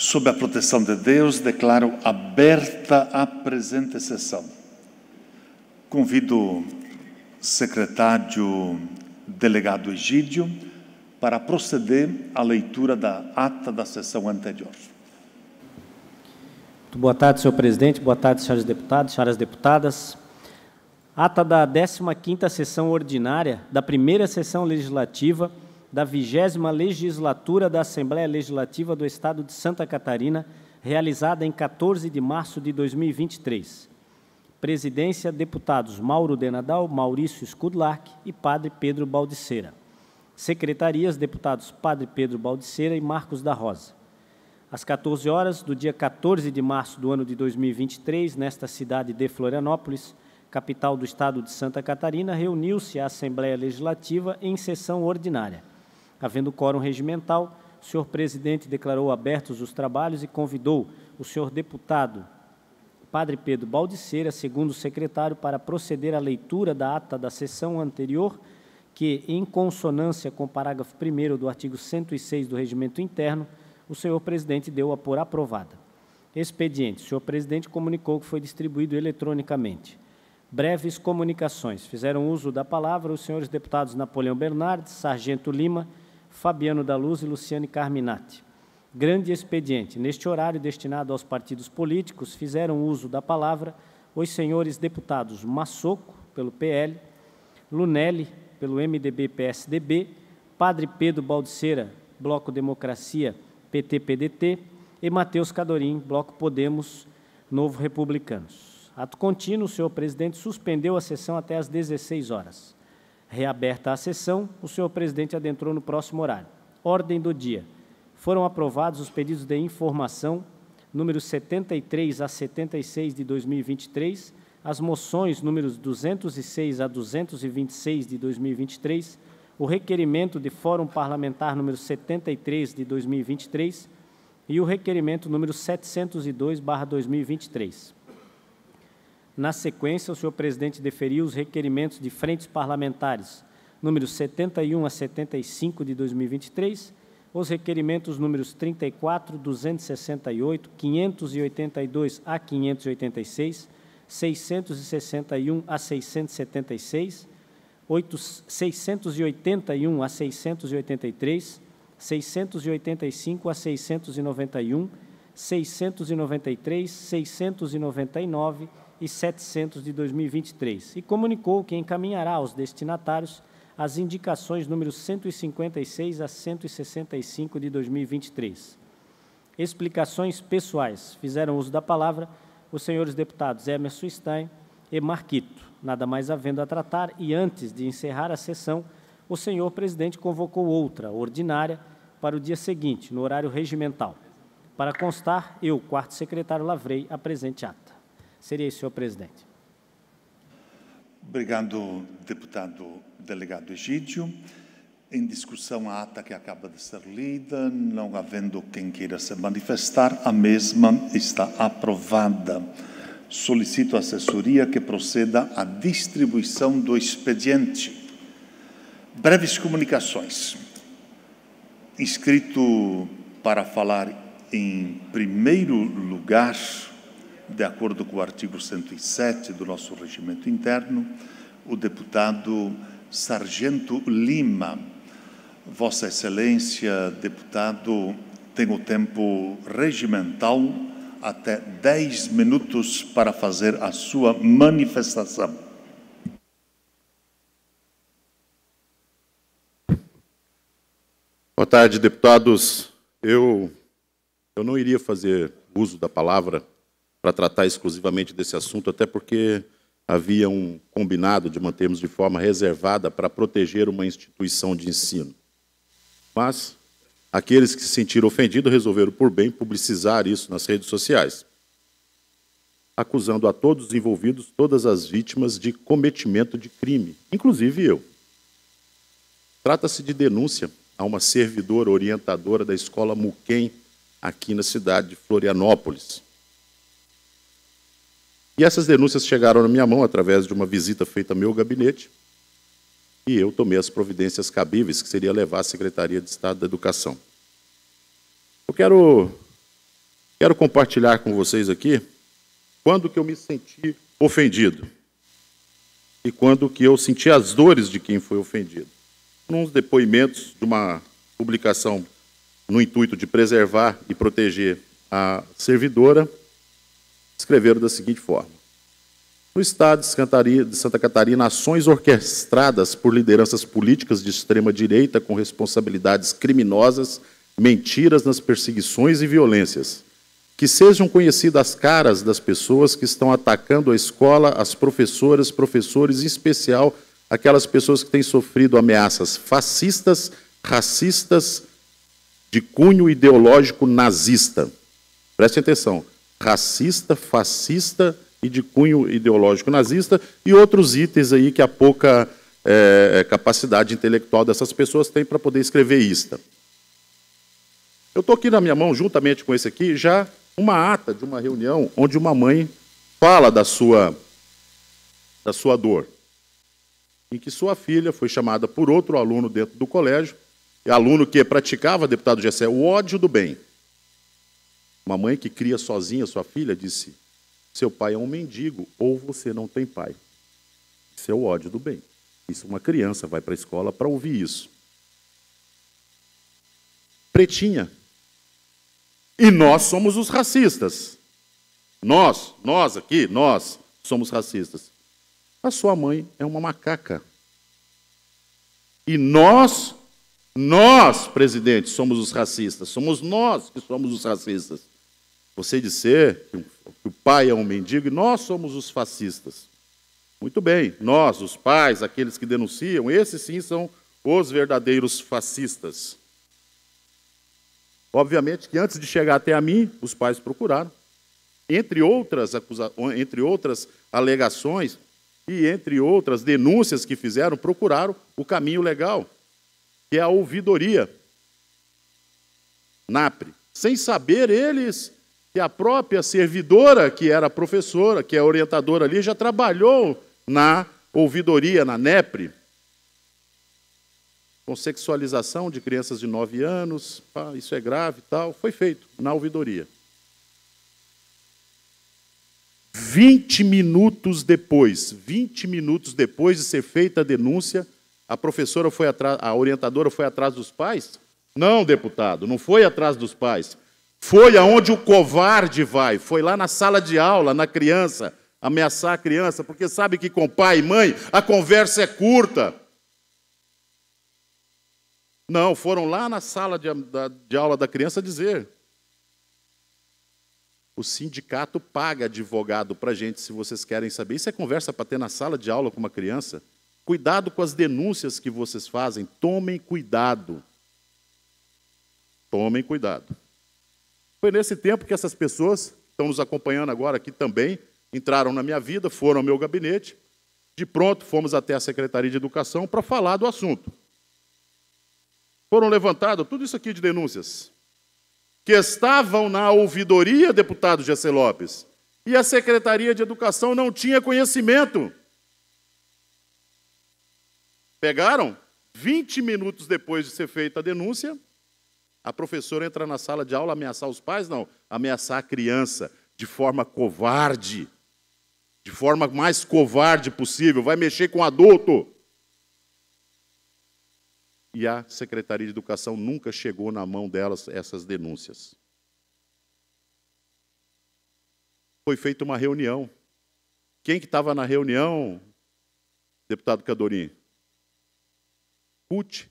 sob a proteção de Deus, declaro aberta a presente sessão. Convido o secretário delegado Egídio para proceder à leitura da ata da sessão anterior. Muito boa tarde, senhor presidente. Boa tarde, senhores deputados, senhoras deputadas. Ata da 15ª sessão ordinária da primeira sessão legislativa da vigésima legislatura da Assembleia Legislativa do Estado de Santa Catarina, realizada em 14 de março de 2023. Presidência, deputados Mauro Denadal, Maurício Skudlark e Padre Pedro Baldiceira. Secretarias, deputados Padre Pedro Baldiceira e Marcos da Rosa. Às 14 horas do dia 14 de março do ano de 2023, nesta cidade de Florianópolis, capital do estado de Santa Catarina, reuniu-se a Assembleia Legislativa em sessão ordinária Havendo quórum regimental, o senhor presidente declarou abertos os trabalhos e convidou o senhor deputado Padre Pedro Baldiceira, segundo secretário, para proceder à leitura da ata da sessão anterior, que, em consonância com o parágrafo 1 do artigo 106 do Regimento Interno, o senhor presidente deu a por aprovada. Expediente. O senhor presidente comunicou que foi distribuído eletronicamente. Breves comunicações. Fizeram uso da palavra os senhores deputados Napoleão Bernardes, Sargento Lima, Fabiano da Luz e Luciane Carminati. Grande expediente. Neste horário destinado aos partidos políticos, fizeram uso da palavra os senhores deputados Massoco, pelo PL, Lunelli, pelo MDB-PSDB, Padre Pedro Baldiceira, Bloco Democracia, PT-PDT, e Matheus Cadorim, Bloco Podemos, Novo Republicanos. Ato contínuo, o senhor presidente suspendeu a sessão até às 16 horas. Reaberta a sessão, o senhor presidente adentrou no próximo horário. Ordem do dia. Foram aprovados os pedidos de informação números 73 a 76 de 2023, as moções números 206 a 226 de 2023, o requerimento de Fórum Parlamentar número 73 de 2023 e o requerimento número 702/2023. Na sequência, o senhor presidente deferiu os requerimentos de frentes parlamentares, números 71 a 75 de 2023, os requerimentos números 34, 268, 582 a 586, 661 a 676, 8, 681 a 683, 685 a 691, 693, 699 e 700 de 2023 e comunicou que encaminhará aos destinatários as indicações números 156 a 165 de 2023. Explicações pessoais. Fizeram uso da palavra os senhores deputados Emerson Stein e Marquito. Nada mais havendo a tratar e antes de encerrar a sessão, o senhor presidente convocou outra, ordinária, para o dia seguinte, no horário regimental. Para constar, eu, quarto secretário, lavrei a presente ato Seria isso, senhor presidente. Obrigado, deputado delegado Egídio. Em discussão a ata que acaba de ser lida, não havendo quem queira se manifestar, a mesma está aprovada. Solicito à assessoria que proceda à distribuição do expediente. Breves comunicações. Inscrito para falar em primeiro lugar de acordo com o artigo 107 do nosso regimento interno, o deputado Sargento Lima. Vossa Excelência, deputado, tem o tempo regimental até 10 minutos para fazer a sua manifestação. Boa tarde, deputados. Eu, eu não iria fazer uso da palavra para tratar exclusivamente desse assunto, até porque havia um combinado de mantermos de forma reservada para proteger uma instituição de ensino. Mas aqueles que se sentiram ofendidos resolveram por bem publicizar isso nas redes sociais, acusando a todos os envolvidos, todas as vítimas de cometimento de crime, inclusive eu. Trata-se de denúncia a uma servidora orientadora da escola Muquem aqui na cidade de Florianópolis e essas denúncias chegaram na minha mão através de uma visita feita ao meu gabinete, e eu tomei as providências cabíveis, que seria levar à Secretaria de Estado da Educação. Eu quero, quero compartilhar com vocês aqui quando que eu me senti ofendido e quando que eu senti as dores de quem foi ofendido. Nos depoimentos de uma publicação no intuito de preservar e proteger a servidora, escreveram da seguinte forma: No estado de Santa Catarina, ações orquestradas por lideranças políticas de extrema direita com responsabilidades criminosas, mentiras nas perseguições e violências. Que sejam conhecidas as caras das pessoas que estão atacando a escola, as professoras, professores, em especial aquelas pessoas que têm sofrido ameaças fascistas, racistas, de cunho ideológico nazista. Preste atenção racista, fascista e de cunho ideológico nazista e outros itens aí que a pouca é, é capacidade intelectual dessas pessoas tem para poder escrever ista. Eu estou aqui na minha mão, juntamente com esse aqui, já uma ata de uma reunião onde uma mãe fala da sua, da sua dor, em que sua filha foi chamada por outro aluno dentro do colégio, aluno que praticava, deputado Gessé, o ódio do bem. Uma mãe que cria sozinha sua filha disse: seu pai é um mendigo ou você não tem pai. Isso é o ódio do bem. Isso uma criança vai para a escola para ouvir isso. Pretinha. E nós somos os racistas. Nós, nós aqui, nós somos racistas. A sua mãe é uma macaca. E nós, nós, presidente, somos os racistas. Somos nós que somos os racistas. Você dizer que o pai é um mendigo e nós somos os fascistas. Muito bem, nós, os pais, aqueles que denunciam, esses sim são os verdadeiros fascistas. Obviamente que antes de chegar até a mim, os pais procuraram, entre outras, acusa... entre outras alegações e entre outras denúncias que fizeram, procuraram o caminho legal, que é a ouvidoria. NAPRE. Sem saber eles que a própria servidora, que era professora, que é orientadora ali, já trabalhou na ouvidoria, na NEPRE, com sexualização de crianças de 9 anos, pá, isso é grave e tal, foi feito na ouvidoria. 20 minutos depois, 20 minutos depois de ser feita a denúncia, a professora foi atrás, a orientadora foi atrás dos pais? Não, deputado, não foi atrás dos pais. Foi aonde o covarde vai, foi lá na sala de aula, na criança, ameaçar a criança, porque sabe que com pai e mãe a conversa é curta. Não, foram lá na sala de, de aula da criança dizer: o sindicato paga advogado para gente, se vocês querem saber. Isso é conversa para ter na sala de aula com uma criança. Cuidado com as denúncias que vocês fazem. Tomem cuidado. Tomem cuidado. Foi nesse tempo que essas pessoas, estão nos acompanhando agora aqui também, entraram na minha vida, foram ao meu gabinete. De pronto, fomos até a Secretaria de Educação para falar do assunto. Foram levantadas tudo isso aqui de denúncias que estavam na ouvidoria, deputado Gessé Lopes, e a Secretaria de Educação não tinha conhecimento. Pegaram? 20 minutos depois de ser feita a denúncia, a professora entra na sala de aula ameaçar os pais? Não, ameaçar a criança de forma covarde, de forma mais covarde possível, vai mexer com adulto. E a Secretaria de Educação nunca chegou na mão delas essas denúncias. Foi feita uma reunião. Quem que estava na reunião, deputado Cadorim? CUT,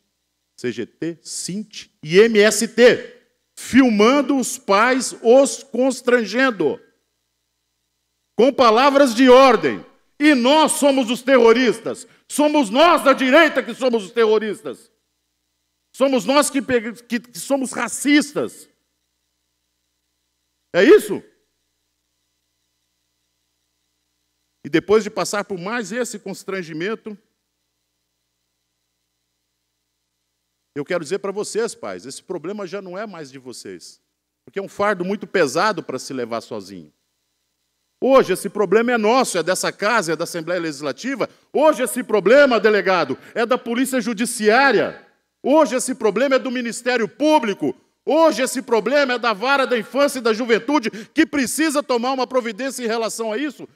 CGT, Sint e MST, filmando os pais, os constrangendo, com palavras de ordem. E nós somos os terroristas. Somos nós da direita que somos os terroristas. Somos nós que, que, que somos racistas. É isso? E depois de passar por mais esse constrangimento, Eu quero dizer para vocês, pais, esse problema já não é mais de vocês, porque é um fardo muito pesado para se levar sozinho. Hoje esse problema é nosso, é dessa casa, é da Assembleia Legislativa. Hoje esse problema, delegado, é da Polícia Judiciária. Hoje esse problema é do Ministério Público. Hoje esse problema é da vara da infância e da juventude que precisa tomar uma providência em relação a isso,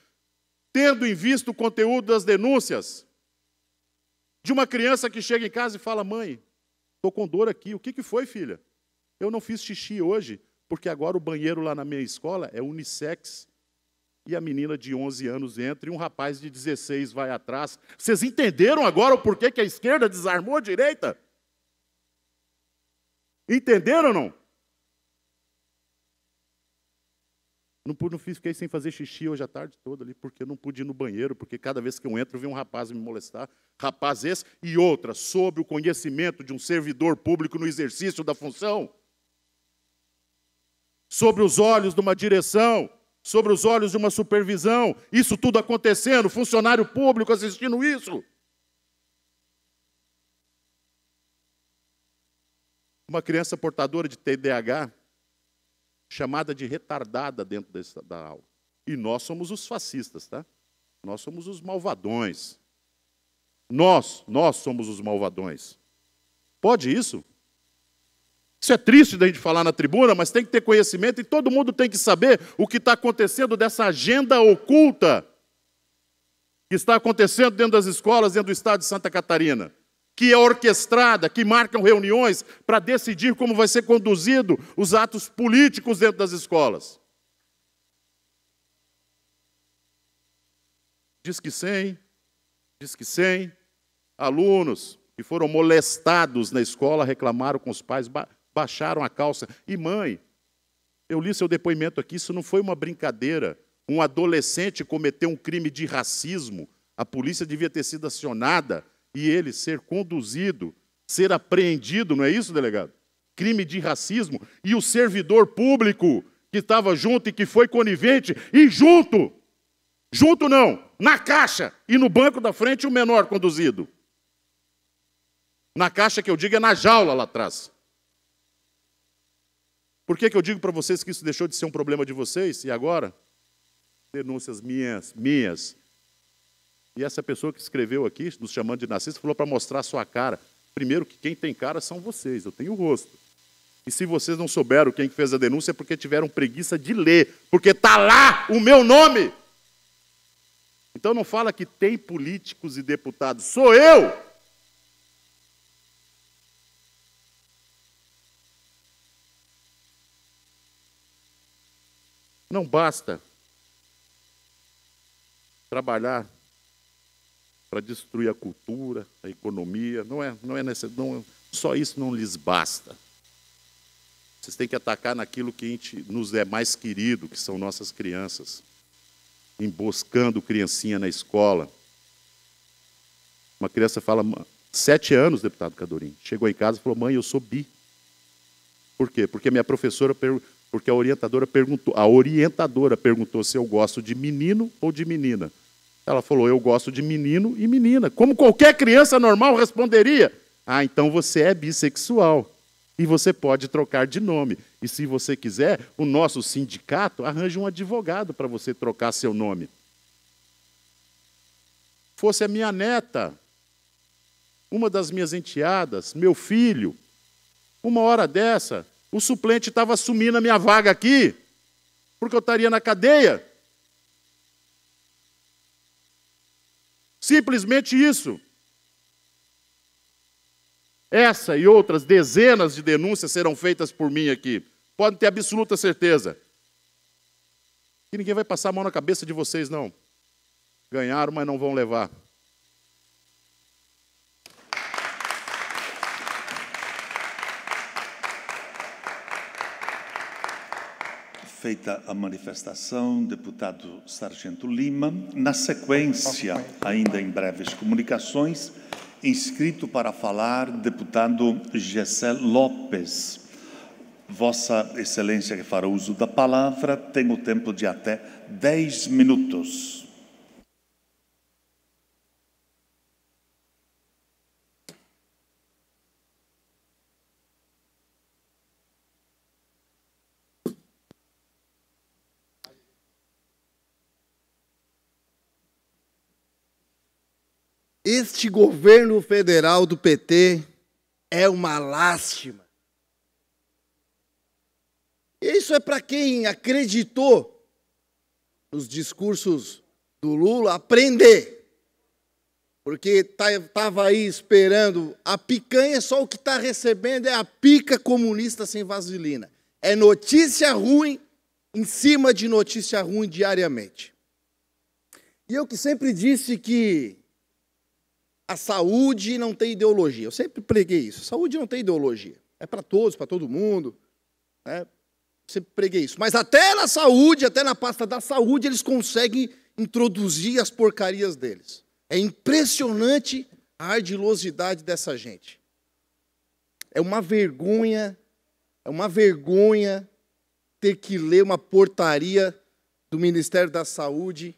tendo em vista o conteúdo das denúncias de uma criança que chega em casa e fala: "Mãe, Estou com dor aqui. O que, que foi, filha? Eu não fiz xixi hoje, porque agora o banheiro lá na minha escola é unissex. E a menina de 11 anos entra e um rapaz de 16 vai atrás. Vocês entenderam agora o porquê que a esquerda desarmou a direita? Entenderam ou não? Não, pude, não fiz, fiquei sem fazer xixi hoje à tarde toda ali, porque eu não pude ir no banheiro, porque cada vez que eu entro, vem um rapaz me molestar. Rapaz esse e outra, sob o conhecimento de um servidor público no exercício da função. Sobre os olhos de uma direção, sobre os olhos de uma supervisão, isso tudo acontecendo, funcionário público assistindo isso. Uma criança portadora de TDAH chamada de retardada dentro dessa, da aula. E nós somos os fascistas, tá? Nós somos os malvadões. Nós, nós somos os malvadões. Pode isso? Isso é triste da gente falar na tribuna, mas tem que ter conhecimento e todo mundo tem que saber o que está acontecendo dessa agenda oculta que está acontecendo dentro das escolas, dentro do estado de Santa Catarina que é orquestrada, que marcam reuniões para decidir como vai ser conduzido os atos políticos dentro das escolas. Diz que 100, diz que 100 alunos que foram molestados na escola reclamaram com os pais, ba baixaram a calça. E mãe, eu li seu depoimento aqui, isso não foi uma brincadeira. Um adolescente cometeu um crime de racismo, a polícia devia ter sido acionada e ele ser conduzido, ser apreendido, não é isso, delegado? Crime de racismo e o servidor público que estava junto e que foi conivente e junto, junto não, na caixa e no banco da frente o menor conduzido. Na caixa que eu digo é na jaula lá atrás. Por que, que eu digo para vocês que isso deixou de ser um problema de vocês? E agora? Denúncias minhas, minhas, e essa pessoa que escreveu aqui, nos chamando de narciso, falou para mostrar a sua cara. Primeiro, que quem tem cara são vocês, eu tenho o rosto. E se vocês não souberam quem fez a denúncia, é porque tiveram preguiça de ler, porque está lá o meu nome. Então não fala que tem políticos e deputados, sou eu. Não basta trabalhar para destruir a cultura, a economia. Não é, não é necessário. só isso não lhes basta. Vocês têm que atacar naquilo que gente, nos é mais querido, que são nossas crianças. Emboscando criancinha na escola. Uma criança fala, sete anos, deputado Cadorim, chegou em casa e falou, mãe, eu sou bi. Por quê? Porque minha professora, porque a orientadora perguntou, a orientadora perguntou se eu gosto de menino ou de menina. Ela falou: Eu gosto de menino e menina. Como qualquer criança normal responderia: Ah, então você é bissexual. E você pode trocar de nome. E se você quiser, o nosso sindicato arranja um advogado para você trocar seu nome. Fosse a minha neta, uma das minhas enteadas, meu filho, uma hora dessa, o suplente estava assumindo a minha vaga aqui, porque eu estaria na cadeia. Simplesmente isso. Essa e outras dezenas de denúncias serão feitas por mim aqui. Podem ter absoluta certeza. E ninguém vai passar a mão na cabeça de vocês, não. Ganharam, mas não vão levar. feita a manifestação, deputado Sargento Lima. Na sequência, ainda em breves comunicações, inscrito para falar, deputado Gessé Lopes. Vossa Excelência, que fará uso da palavra, tem o tempo de até 10 minutos. Este governo federal do PT é uma lástima. Isso é para quem acreditou nos discursos do Lula aprender. Porque estava tá, aí esperando a picanha, só o que está recebendo é a pica comunista sem vaselina. É notícia ruim em cima de notícia ruim diariamente. E eu que sempre disse que a saúde não tem ideologia. Eu sempre preguei isso. Saúde não tem ideologia. É para todos, para todo mundo. Né? Sempre preguei isso. Mas até na saúde, até na pasta da saúde, eles conseguem introduzir as porcarias deles. É impressionante a ardilosidade dessa gente. É uma vergonha, é uma vergonha ter que ler uma portaria do Ministério da Saúde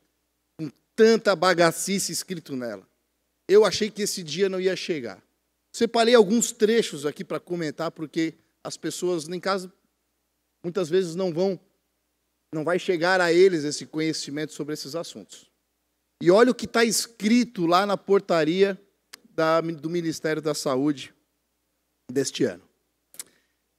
com tanta bagacice escrito nela eu achei que esse dia não ia chegar. Separei alguns trechos aqui para comentar, porque as pessoas, em casa, muitas vezes não vão, não vai chegar a eles esse conhecimento sobre esses assuntos. E olha o que está escrito lá na portaria da, do Ministério da Saúde deste ano: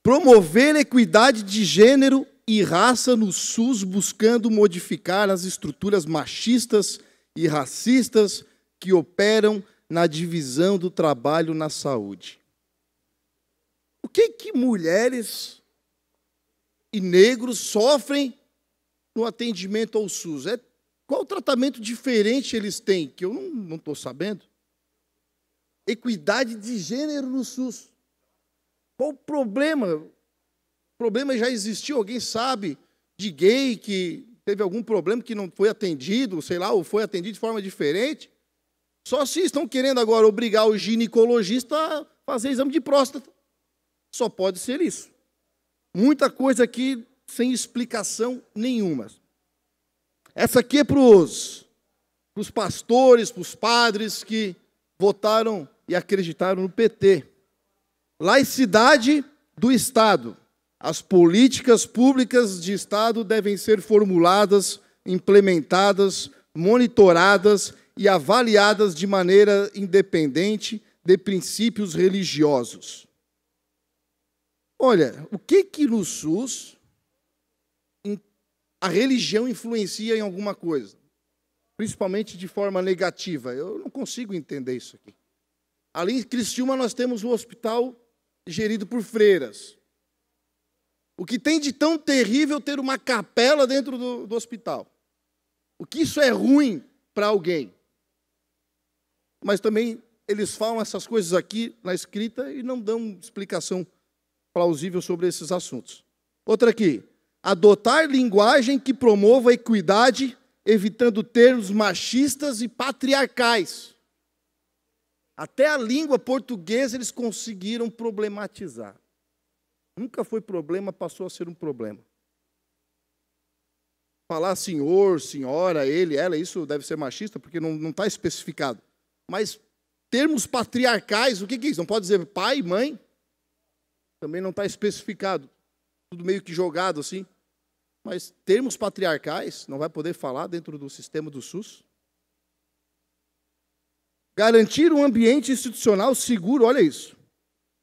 promover equidade de gênero e raça no SUS, buscando modificar as estruturas machistas e racistas que operam na divisão do trabalho na saúde. O que que mulheres e negros sofrem no atendimento ao SUS? É, qual tratamento diferente eles têm? Que eu não estou sabendo. Equidade de gênero no SUS. Qual o problema? O problema já existiu, alguém sabe de gay que teve algum problema que não foi atendido, sei lá, ou foi atendido de forma diferente? Só se estão querendo agora obrigar o ginecologista a fazer exame de próstata. Só pode ser isso. Muita coisa aqui sem explicação nenhuma. Essa aqui é para os, os pastores, para os padres que votaram e acreditaram no PT. Laicidade do Estado. As políticas públicas de Estado devem ser formuladas, implementadas, monitoradas e avaliadas de maneira independente de princípios religiosos. Olha, o que que no SUS a religião influencia em alguma coisa, principalmente de forma negativa? Eu não consigo entender isso aqui. Ali em Criciúma nós temos um hospital gerido por freiras. O que tem de tão terrível ter uma capela dentro do, do hospital? O que isso é ruim para alguém? mas também eles falam essas coisas aqui na escrita e não dão explicação plausível sobre esses assuntos. Outra aqui, adotar linguagem que promova a equidade, evitando termos machistas e patriarcais. Até a língua portuguesa eles conseguiram problematizar. Nunca foi problema, passou a ser um problema. Falar senhor, senhora, ele, ela, isso deve ser machista, porque não está especificado. Mas termos patriarcais, o que é isso? Não pode dizer pai, mãe? Também não está especificado. Tudo meio que jogado assim. Mas termos patriarcais não vai poder falar dentro do sistema do SUS? Garantir um ambiente institucional seguro, olha isso.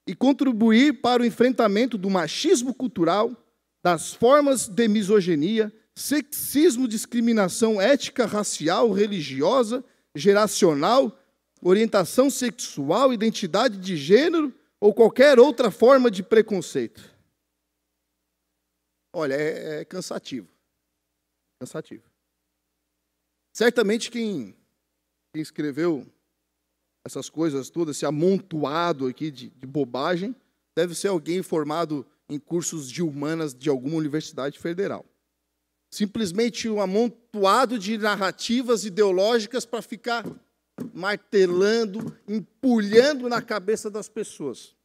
E contribuir para o enfrentamento do machismo cultural, das formas de misoginia, sexismo, discriminação ética, racial, religiosa, geracional, orientação sexual, identidade de gênero ou qualquer outra forma de preconceito. Olha, é, é cansativo. Cansativo. Certamente quem, quem, escreveu essas coisas todas, esse amontoado aqui de, de bobagem, deve ser alguém formado em cursos de humanas de alguma universidade federal. Simplesmente um amontoado de narrativas ideológicas para ficar martelando, empulhando na cabeça das pessoas.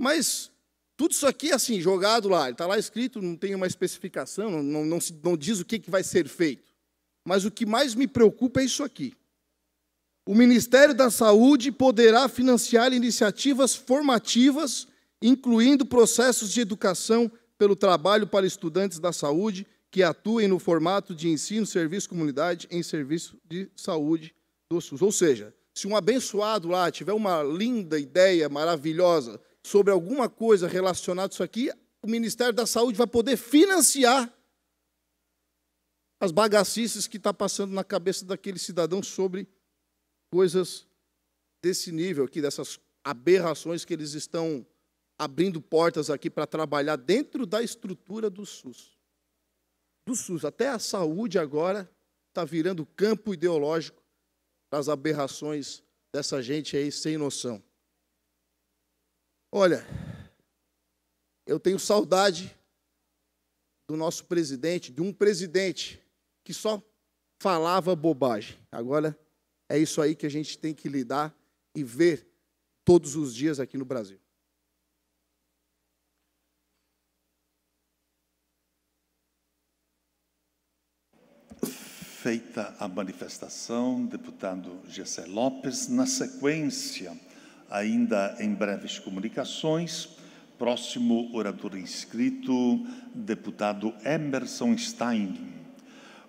Mas tudo isso aqui é assim, jogado lá, está lá escrito, não tem uma especificação, não, não, não, se, não diz o que, que vai ser feito. Mas o que mais me preocupa é isso aqui. O Ministério da Saúde poderá financiar iniciativas formativas, incluindo processos de educação pelo trabalho para estudantes da saúde que atuem no formato de ensino, serviço, comunidade, em serviço de saúde do SUS. Ou seja, se um abençoado lá tiver uma linda ideia maravilhosa sobre alguma coisa relacionada a isso aqui, o Ministério da Saúde vai poder financiar as bagacices que está passando na cabeça daquele cidadão sobre coisas desse nível aqui, dessas aberrações que eles estão abrindo portas aqui para trabalhar dentro da estrutura do SUS do SUS. Até a saúde agora está virando campo ideológico para as aberrações dessa gente aí sem noção. Olha, eu tenho saudade do nosso presidente, de um presidente que só falava bobagem. Agora é isso aí que a gente tem que lidar e ver todos os dias aqui no Brasil. feita a manifestação, deputado Gessé Lopes. Na sequência, ainda em breves comunicações, próximo orador inscrito, deputado Emerson Stein.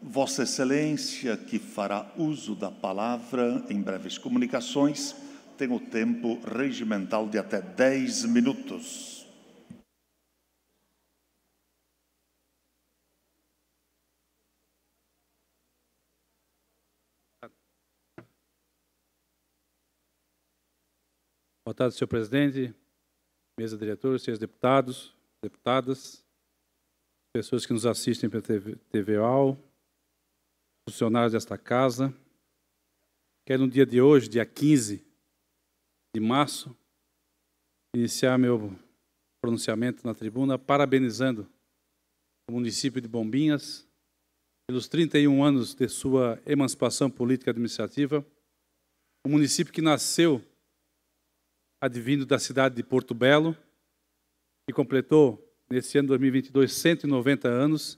Vossa Excelência, que fará uso da palavra em breves comunicações, tem o tempo regimental de até 10 minutos. Boa tarde, senhor presidente, mesa diretora, senhores deputados, deputadas, pessoas que nos assistem pela TV, TV funcionários desta casa. Quero, é no dia de hoje, dia 15 de março, iniciar meu pronunciamento na tribuna parabenizando o município de Bombinhas pelos 31 anos de sua emancipação política e administrativa, um município que nasceu advindo da cidade de Porto Belo, que completou nesse ano 2022 190 anos.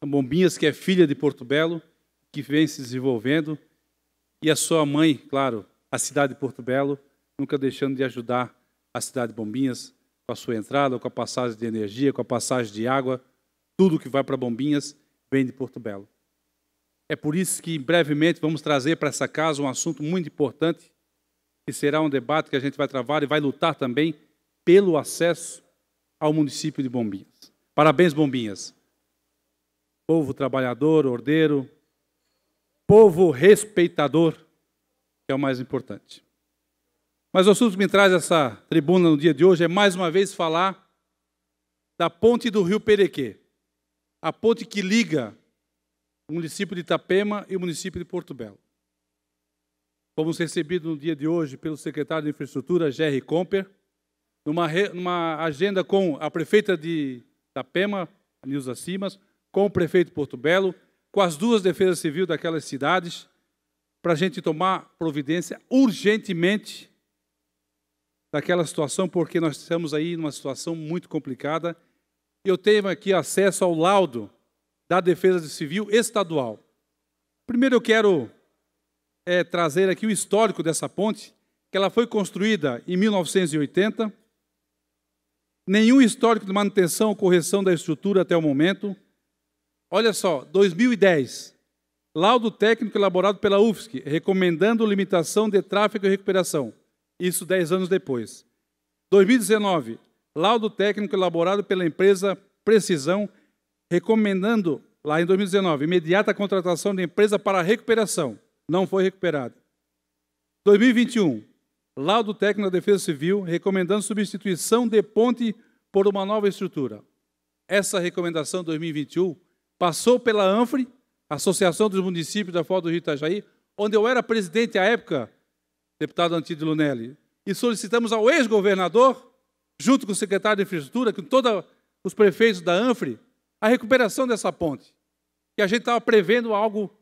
A Bombinhas, que é filha de Porto Belo, que vem se desenvolvendo, e a sua mãe, claro, a cidade de Porto Belo, nunca deixando de ajudar a cidade de Bombinhas com a sua entrada, com a passagem de energia, com a passagem de água, tudo que vai para Bombinhas vem de Porto Belo. É por isso que brevemente vamos trazer para essa casa um assunto muito importante que será um debate que a gente vai travar e vai lutar também pelo acesso ao município de Bombinhas. Parabéns, Bombinhas. Povo trabalhador, ordeiro, povo respeitador, que é o mais importante. Mas o assunto que me traz essa tribuna no dia de hoje é mais uma vez falar da ponte do Rio Perequê, a ponte que liga o município de Itapema e o município de Porto Belo. Fomos recebidos no dia de hoje pelo secretário de Infraestrutura, Jerry Comper, numa, re, numa agenda com a prefeita de Itapema, Nilza Simas, com o prefeito Porto Belo, com as duas defesas civis daquelas cidades, para a gente tomar providência urgentemente daquela situação, porque nós estamos aí numa situação muito complicada. Eu tenho aqui acesso ao laudo da Defesa Civil Estadual. Primeiro eu quero é, trazer aqui o histórico dessa ponte, que ela foi construída em 1980. Nenhum histórico de manutenção ou correção da estrutura até o momento. Olha só, 2010, laudo técnico elaborado pela UFSC, recomendando limitação de tráfego e recuperação. Isso 10 anos depois. 2019, laudo técnico elaborado pela empresa Precisão, recomendando, lá em 2019, imediata contratação de empresa para recuperação não foi recuperada. 2021, laudo técnico da Defesa Civil recomendando substituição de ponte por uma nova estrutura. Essa recomendação 2021 passou pela ANFRE, Associação dos Municípios da Foz do Rio Itajaí, onde eu era presidente à época, deputado Antídio Lunelli, e solicitamos ao ex-governador, junto com o secretário de Infraestrutura, com todos os prefeitos da ANFRE, a recuperação dessa ponte, que a gente estava prevendo algo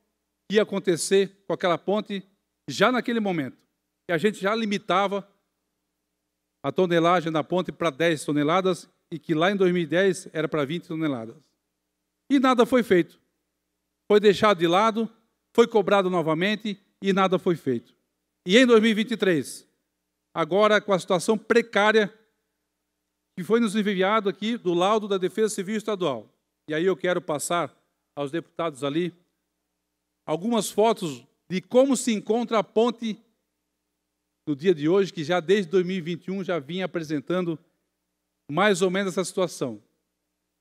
ia acontecer com aquela ponte já naquele momento. E a gente já limitava a tonelagem da ponte para 10 toneladas e que lá em 2010 era para 20 toneladas. E nada foi feito. Foi deixado de lado, foi cobrado novamente e nada foi feito. E em 2023, agora com a situação precária que foi nos enviado aqui do laudo da Defesa Civil Estadual. E aí eu quero passar aos deputados ali algumas fotos de como se encontra a ponte no dia de hoje, que já desde 2021 já vinha apresentando mais ou menos essa situação.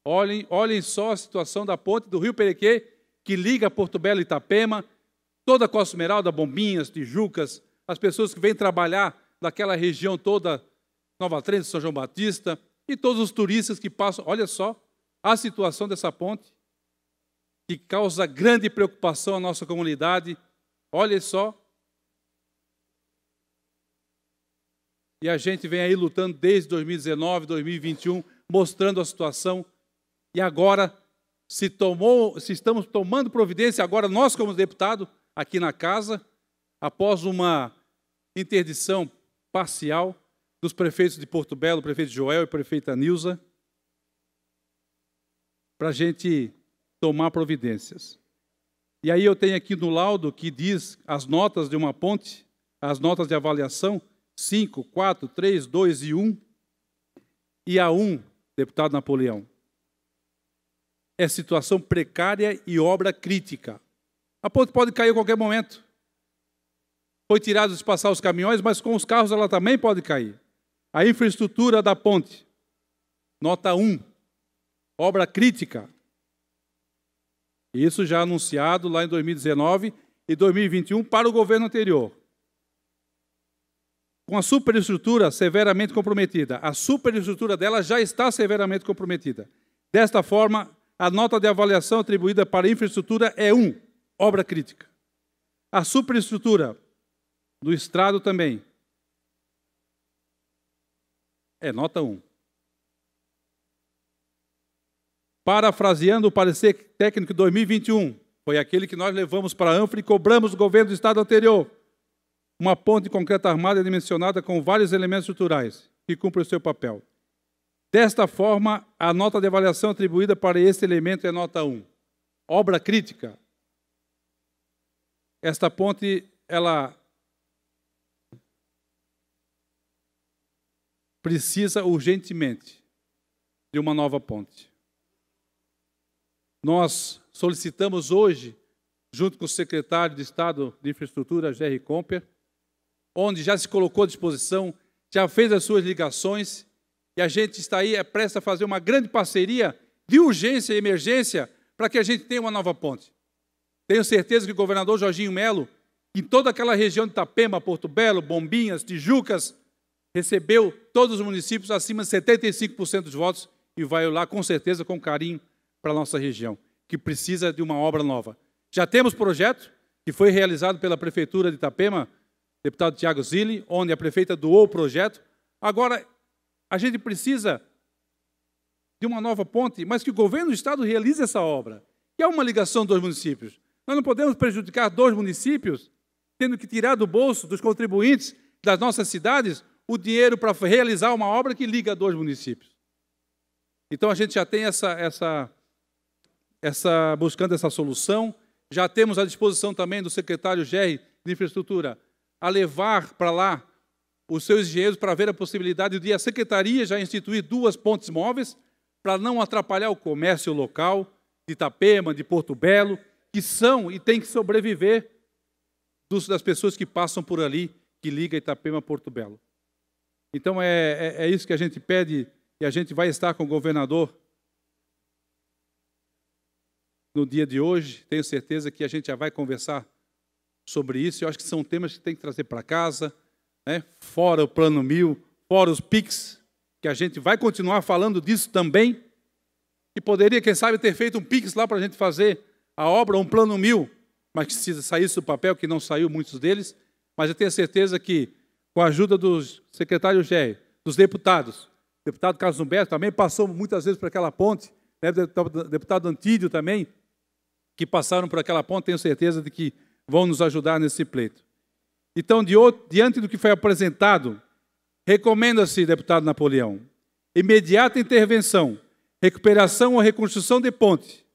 Olhem, olhem só a situação da ponte do Rio Perequê, que liga Porto Belo e Itapema, toda a Costa Esmeralda, Bombinhas, Tijucas, as pessoas que vêm trabalhar daquela região toda, Nova Trento, São João Batista, e todos os turistas que passam. Olha só a situação dessa ponte que causa grande preocupação à nossa comunidade. Olha só. E a gente vem aí lutando desde 2019, 2021, mostrando a situação. E agora, se, tomou, se estamos tomando providência, agora nós, como deputado, aqui na casa, após uma interdição parcial dos prefeitos de Porto Belo, prefeito Joel e prefeita Nilza, para a gente tomar providências. E aí eu tenho aqui no laudo que diz as notas de uma ponte, as notas de avaliação, 5, 4, 3, 2 e 1. E a 1, deputado Napoleão, é situação precária e obra crítica. A ponte pode cair a qualquer momento. Foi tirado de passar os caminhões, mas com os carros ela também pode cair. A infraestrutura da ponte, nota 1, obra crítica. Isso já anunciado lá em 2019 e 2021 para o governo anterior. Com a superestrutura severamente comprometida. A superestrutura dela já está severamente comprometida. Desta forma, a nota de avaliação atribuída para infraestrutura é 1, obra crítica. A superestrutura do estrado também é nota 1. Parafraseando o parecer técnico 2021, foi aquele que nós levamos para a Anfra e cobramos do governo do estado anterior. Uma ponte de concreto armada dimensionada com vários elementos estruturais, que cumpre o seu papel. Desta forma, a nota de avaliação atribuída para este elemento é nota 1. Obra crítica. Esta ponte, ela precisa urgentemente de uma nova ponte. Nós solicitamos hoje, junto com o secretário de Estado de Infraestrutura, Jerry Comper, onde já se colocou à disposição, já fez as suas ligações, e a gente está aí é presta a fazer uma grande parceria de urgência e emergência para que a gente tenha uma nova ponte. Tenho certeza que o governador Jorginho Melo, em toda aquela região de Itapema, Porto Belo, Bombinhas, Tijucas, recebeu todos os municípios acima de 75% dos votos e vai lá com certeza, com carinho, para a nossa região, que precisa de uma obra nova. Já temos projeto que foi realizado pela Prefeitura de Itapema, deputado Tiago Zilli, onde a prefeita doou o projeto. Agora, a gente precisa de uma nova ponte, mas que o governo do Estado realize essa obra, que é uma ligação dos municípios. Nós não podemos prejudicar dois municípios, tendo que tirar do bolso dos contribuintes das nossas cidades o dinheiro para realizar uma obra que liga dois municípios. Então a gente já tem essa, essa essa, buscando essa solução. Já temos à disposição também do secretário Gerry de Infraestrutura a levar para lá os seus engenheiros para ver a possibilidade de a secretaria já instituir duas pontes móveis para não atrapalhar o comércio local de Itapema, de Porto Belo, que são e têm que sobreviver dos, das pessoas que passam por ali, que liga Itapema a Porto Belo. Então é, é, é isso que a gente pede e a gente vai estar com o governador no dia de hoje. Tenho certeza que a gente já vai conversar sobre isso. Eu acho que são temas que tem que trazer para casa, né? fora o plano mil, fora os PICs, que a gente vai continuar falando disso também. E poderia, quem sabe, ter feito um PIX lá para a gente fazer a obra, um plano mil, mas que se saísse do papel, que não saiu muitos deles. Mas eu tenho certeza que, com a ajuda do secretário Géi, dos deputados, deputado Carlos Humberto também passou muitas vezes por aquela ponte, né? deputado Antídio também, que passaram por aquela ponte, tenho certeza de que vão nos ajudar nesse pleito. Então, diante do que foi apresentado, recomenda-se, deputado Napoleão, imediata intervenção, recuperação ou reconstrução de ponte.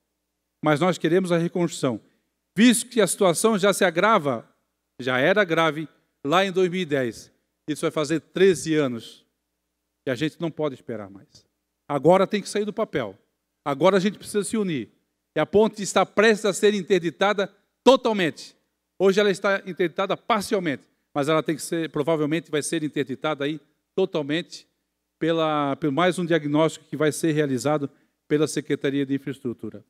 Mas nós queremos a reconstrução, visto que a situação já se agrava, já era grave lá em 2010. Isso vai fazer 13 anos. E a gente não pode esperar mais. Agora tem que sair do papel. Agora a gente precisa se unir e a ponte está prestes a ser interditada totalmente. Hoje ela está interditada parcialmente, mas ela tem que ser, provavelmente vai ser interditada aí totalmente pela, pelo mais um diagnóstico que vai ser realizado pela Secretaria de Infraestrutura.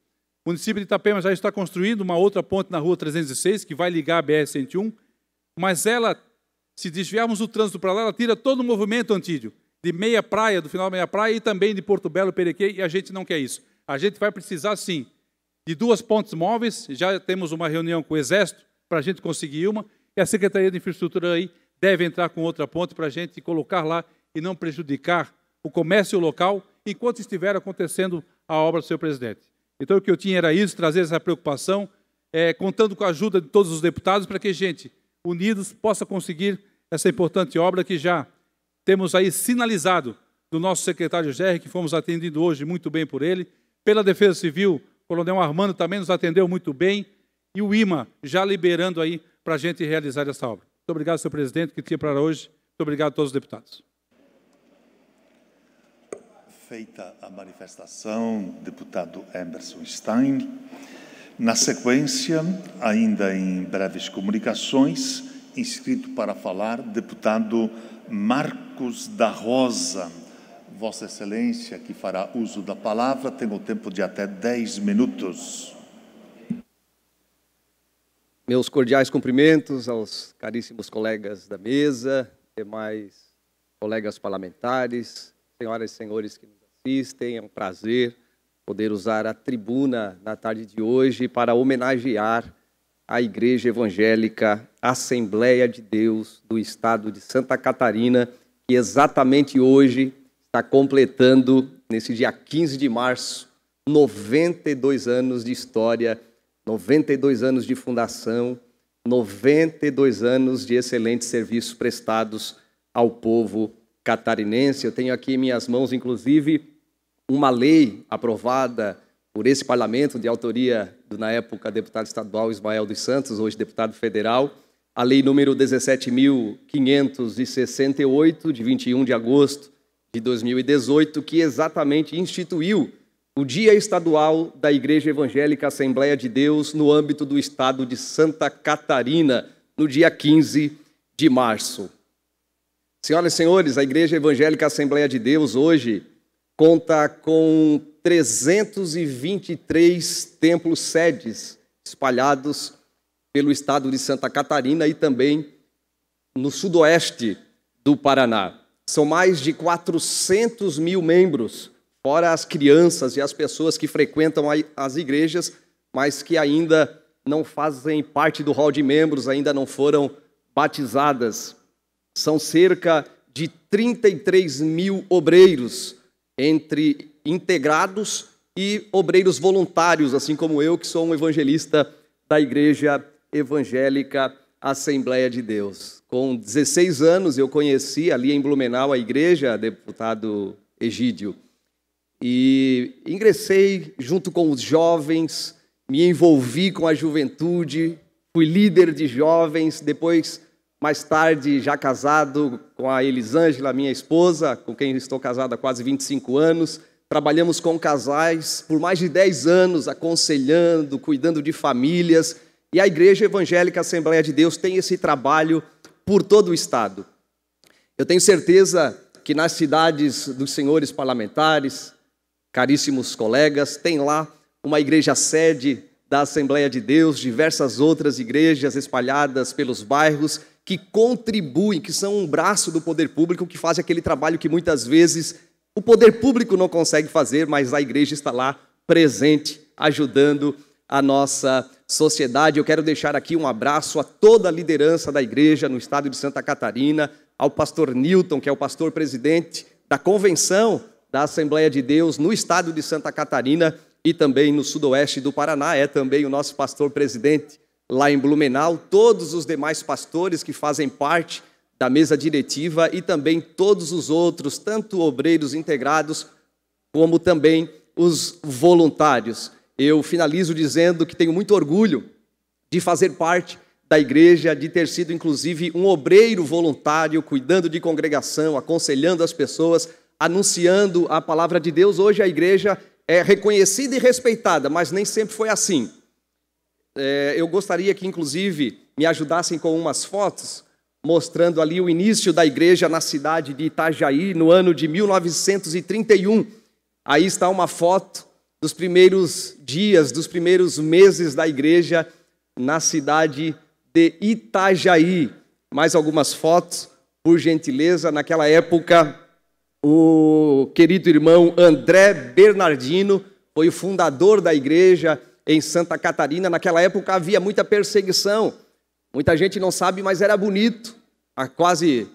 O município de Itapema já está construindo uma outra ponte na rua 306, que vai ligar a BR-101, mas ela, se desviarmos o trânsito para lá, ela tira todo o movimento antídio, de meia praia, do final da meia praia, e também de Porto Belo, Perequê, e a gente não quer isso. A gente vai precisar, sim, de duas pontes móveis, já temos uma reunião com o Exército para a gente conseguir uma, e a Secretaria de Infraestrutura aí deve entrar com outra ponte para a gente colocar lá e não prejudicar o comércio local enquanto estiver acontecendo a obra do seu presidente. Então, o que eu tinha era isso, trazer essa preocupação, é, contando com a ajuda de todos os deputados para que a gente, unidos, possa conseguir essa importante obra que já temos aí sinalizado do nosso secretário Gerri, que fomos atendidos hoje muito bem por ele, pela Defesa Civil, Coronel Armando também nos atendeu muito bem. E o IMA já liberando aí para a gente realizar essa obra. Muito obrigado, senhor presidente, que tinha para hoje. Muito obrigado a todos os deputados. Feita a manifestação, deputado Emerson Stein. Na sequência, ainda em breves comunicações, inscrito para falar, deputado Marcos da Rosa. Vossa Excelência, que fará uso da palavra, tem o tempo de até 10 minutos. Meus cordiais cumprimentos aos caríssimos colegas da mesa, demais colegas parlamentares, senhoras e senhores que nos assistem, é um prazer poder usar a tribuna na tarde de hoje para homenagear a Igreja Evangélica Assembleia de Deus do Estado de Santa Catarina, que exatamente hoje está completando, nesse dia 15 de março, 92 anos de história, 92 anos de fundação, 92 anos de excelentes serviços prestados ao povo catarinense. Eu tenho aqui em minhas mãos, inclusive, uma lei aprovada por esse parlamento, de autoria do, na época, deputado estadual Ismael dos Santos, hoje deputado federal, a lei número 17.568, de 21 de agosto de 2018, que exatamente instituiu o Dia Estadual da Igreja Evangélica Assembleia de Deus no âmbito do estado de Santa Catarina, no dia 15 de março. Senhoras e senhores, a Igreja Evangélica Assembleia de Deus hoje conta com 323 templos sedes espalhados pelo estado de Santa Catarina e também no sudoeste do Paraná. São mais de 400 mil membros, fora as crianças e as pessoas que frequentam as igrejas, mas que ainda não fazem parte do hall de membros, ainda não foram batizadas. São cerca de 33 mil obreiros, entre integrados e obreiros voluntários, assim como eu, que sou um evangelista da Igreja Evangélica Assembleia de Deus. Com 16 anos eu conheci ali em Blumenau a igreja, deputado Egídio, e ingressei junto com os jovens, me envolvi com a juventude, fui líder de jovens, depois mais tarde já casado com a Elisângela, minha esposa, com quem estou casado há quase 25 anos, trabalhamos com casais por mais de 10 anos, aconselhando, cuidando de famílias, e a Igreja Evangélica Assembleia de Deus tem esse trabalho por todo o Estado. Eu tenho certeza que nas cidades dos senhores parlamentares, caríssimos colegas, tem lá uma igreja sede da Assembleia de Deus, diversas outras igrejas espalhadas pelos bairros que contribuem, que são um braço do poder público que faz aquele trabalho que muitas vezes o poder público não consegue fazer, mas a igreja está lá presente, ajudando a nossa sociedade. Eu quero deixar aqui um abraço a toda a liderança da igreja no estado de Santa Catarina, ao pastor Newton, que é o pastor presidente da convenção da Assembleia de Deus no estado de Santa Catarina e também no sudoeste do Paraná, é também o nosso pastor presidente lá em Blumenau, todos os demais pastores que fazem parte da mesa diretiva e também todos os outros, tanto obreiros integrados como também os voluntários. Eu finalizo dizendo que tenho muito orgulho de fazer parte da igreja, de ter sido inclusive um obreiro voluntário, cuidando de congregação, aconselhando as pessoas, anunciando a palavra de Deus. Hoje a igreja é reconhecida e respeitada, mas nem sempre foi assim. É, eu gostaria que, inclusive, me ajudassem com umas fotos mostrando ali o início da igreja na cidade de Itajaí, no ano de 1931. Aí está uma foto dos primeiros dias, dos primeiros meses da igreja na cidade de Itajaí. Mais algumas fotos, por gentileza. Naquela época, o querido irmão André Bernardino foi o fundador da igreja em Santa Catarina. Naquela época havia muita perseguição. Muita gente não sabe, mas era bonito. Há quase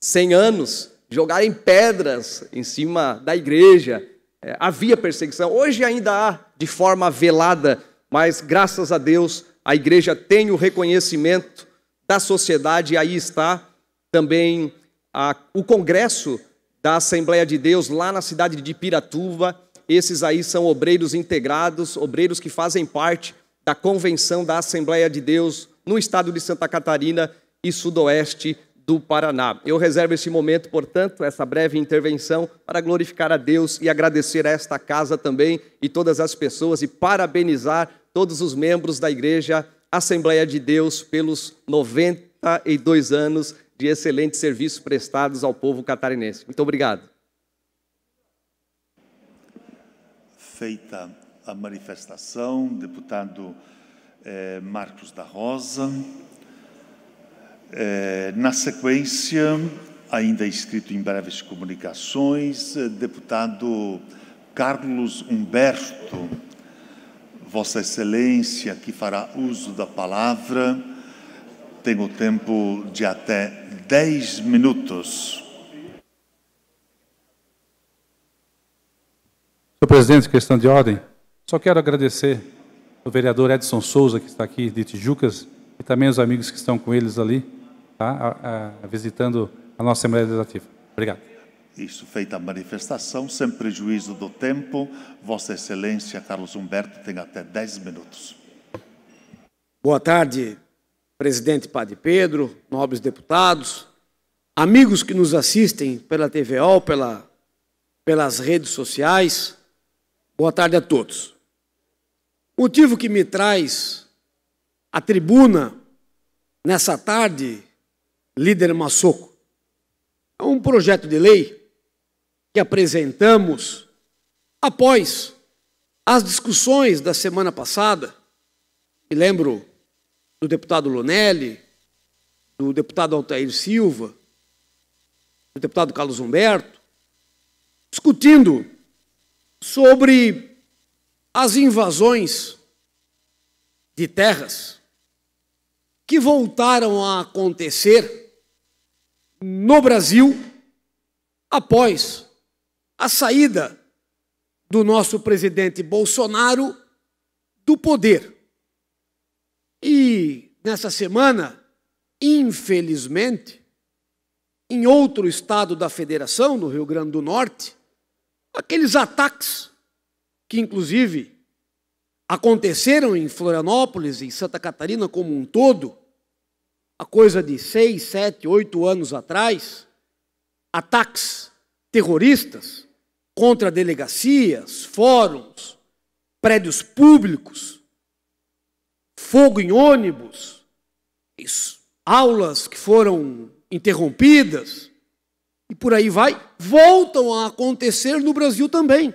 100 anos, jogarem pedras em cima da igreja, é, havia perseguição. Hoje ainda há, de forma velada, mas graças a Deus a igreja tem o reconhecimento da sociedade, e aí está também a, o congresso da Assembleia de Deus lá na cidade de Piratuba. Esses aí são obreiros integrados, obreiros que fazem parte da convenção da Assembleia de Deus no estado de Santa Catarina e Sudoeste do Paraná. Eu reservo esse momento, portanto, essa breve intervenção para glorificar a Deus e agradecer a esta casa também e todas as pessoas e parabenizar todos os membros da Igreja Assembleia de Deus pelos 92 anos de excelentes serviços prestados ao povo catarinense. Muito obrigado. Feita a manifestação, deputado eh, Marcos da Rosa. Eh, na sequência, ainda escrito em breves comunicações, eh, deputado Carlos Humberto, Vossa Excelência, que fará uso da palavra, tem o tempo de até 10 minutos. Senhor presidente, questão de ordem. Só quero agradecer ao vereador Edson Souza, que está aqui de Tijucas, e também aos amigos que estão com eles ali tá? a, a, visitando a nossa Assembleia Legislativa. Obrigado. Isso, feita a manifestação, sem prejuízo do tempo, Vossa Excelência Carlos Humberto tem até 10 minutos. Boa tarde, presidente Padre Pedro, nobres deputados, amigos que nos assistem pela TVO, pela, pelas redes sociais. Boa tarde a todos. O motivo que me traz a tribuna nessa tarde líder Massoco. É um projeto de lei que apresentamos após as discussões da semana passada. Me lembro do deputado Lonelli, do deputado Altair Silva, do deputado Carlos Humberto, discutindo sobre as invasões de terras que voltaram a acontecer no Brasil após a saída do nosso presidente Bolsonaro do poder. E nessa semana, infelizmente, em outro estado da federação, no Rio Grande do Norte, aqueles ataques que, inclusive, aconteceram em Florianópolis e Santa Catarina como um todo, a coisa de seis, sete, oito anos atrás, ataques terroristas contra delegacias, fóruns, prédios públicos, fogo em ônibus, isso, aulas que foram interrompidas, e por aí vai, voltam a acontecer no Brasil também.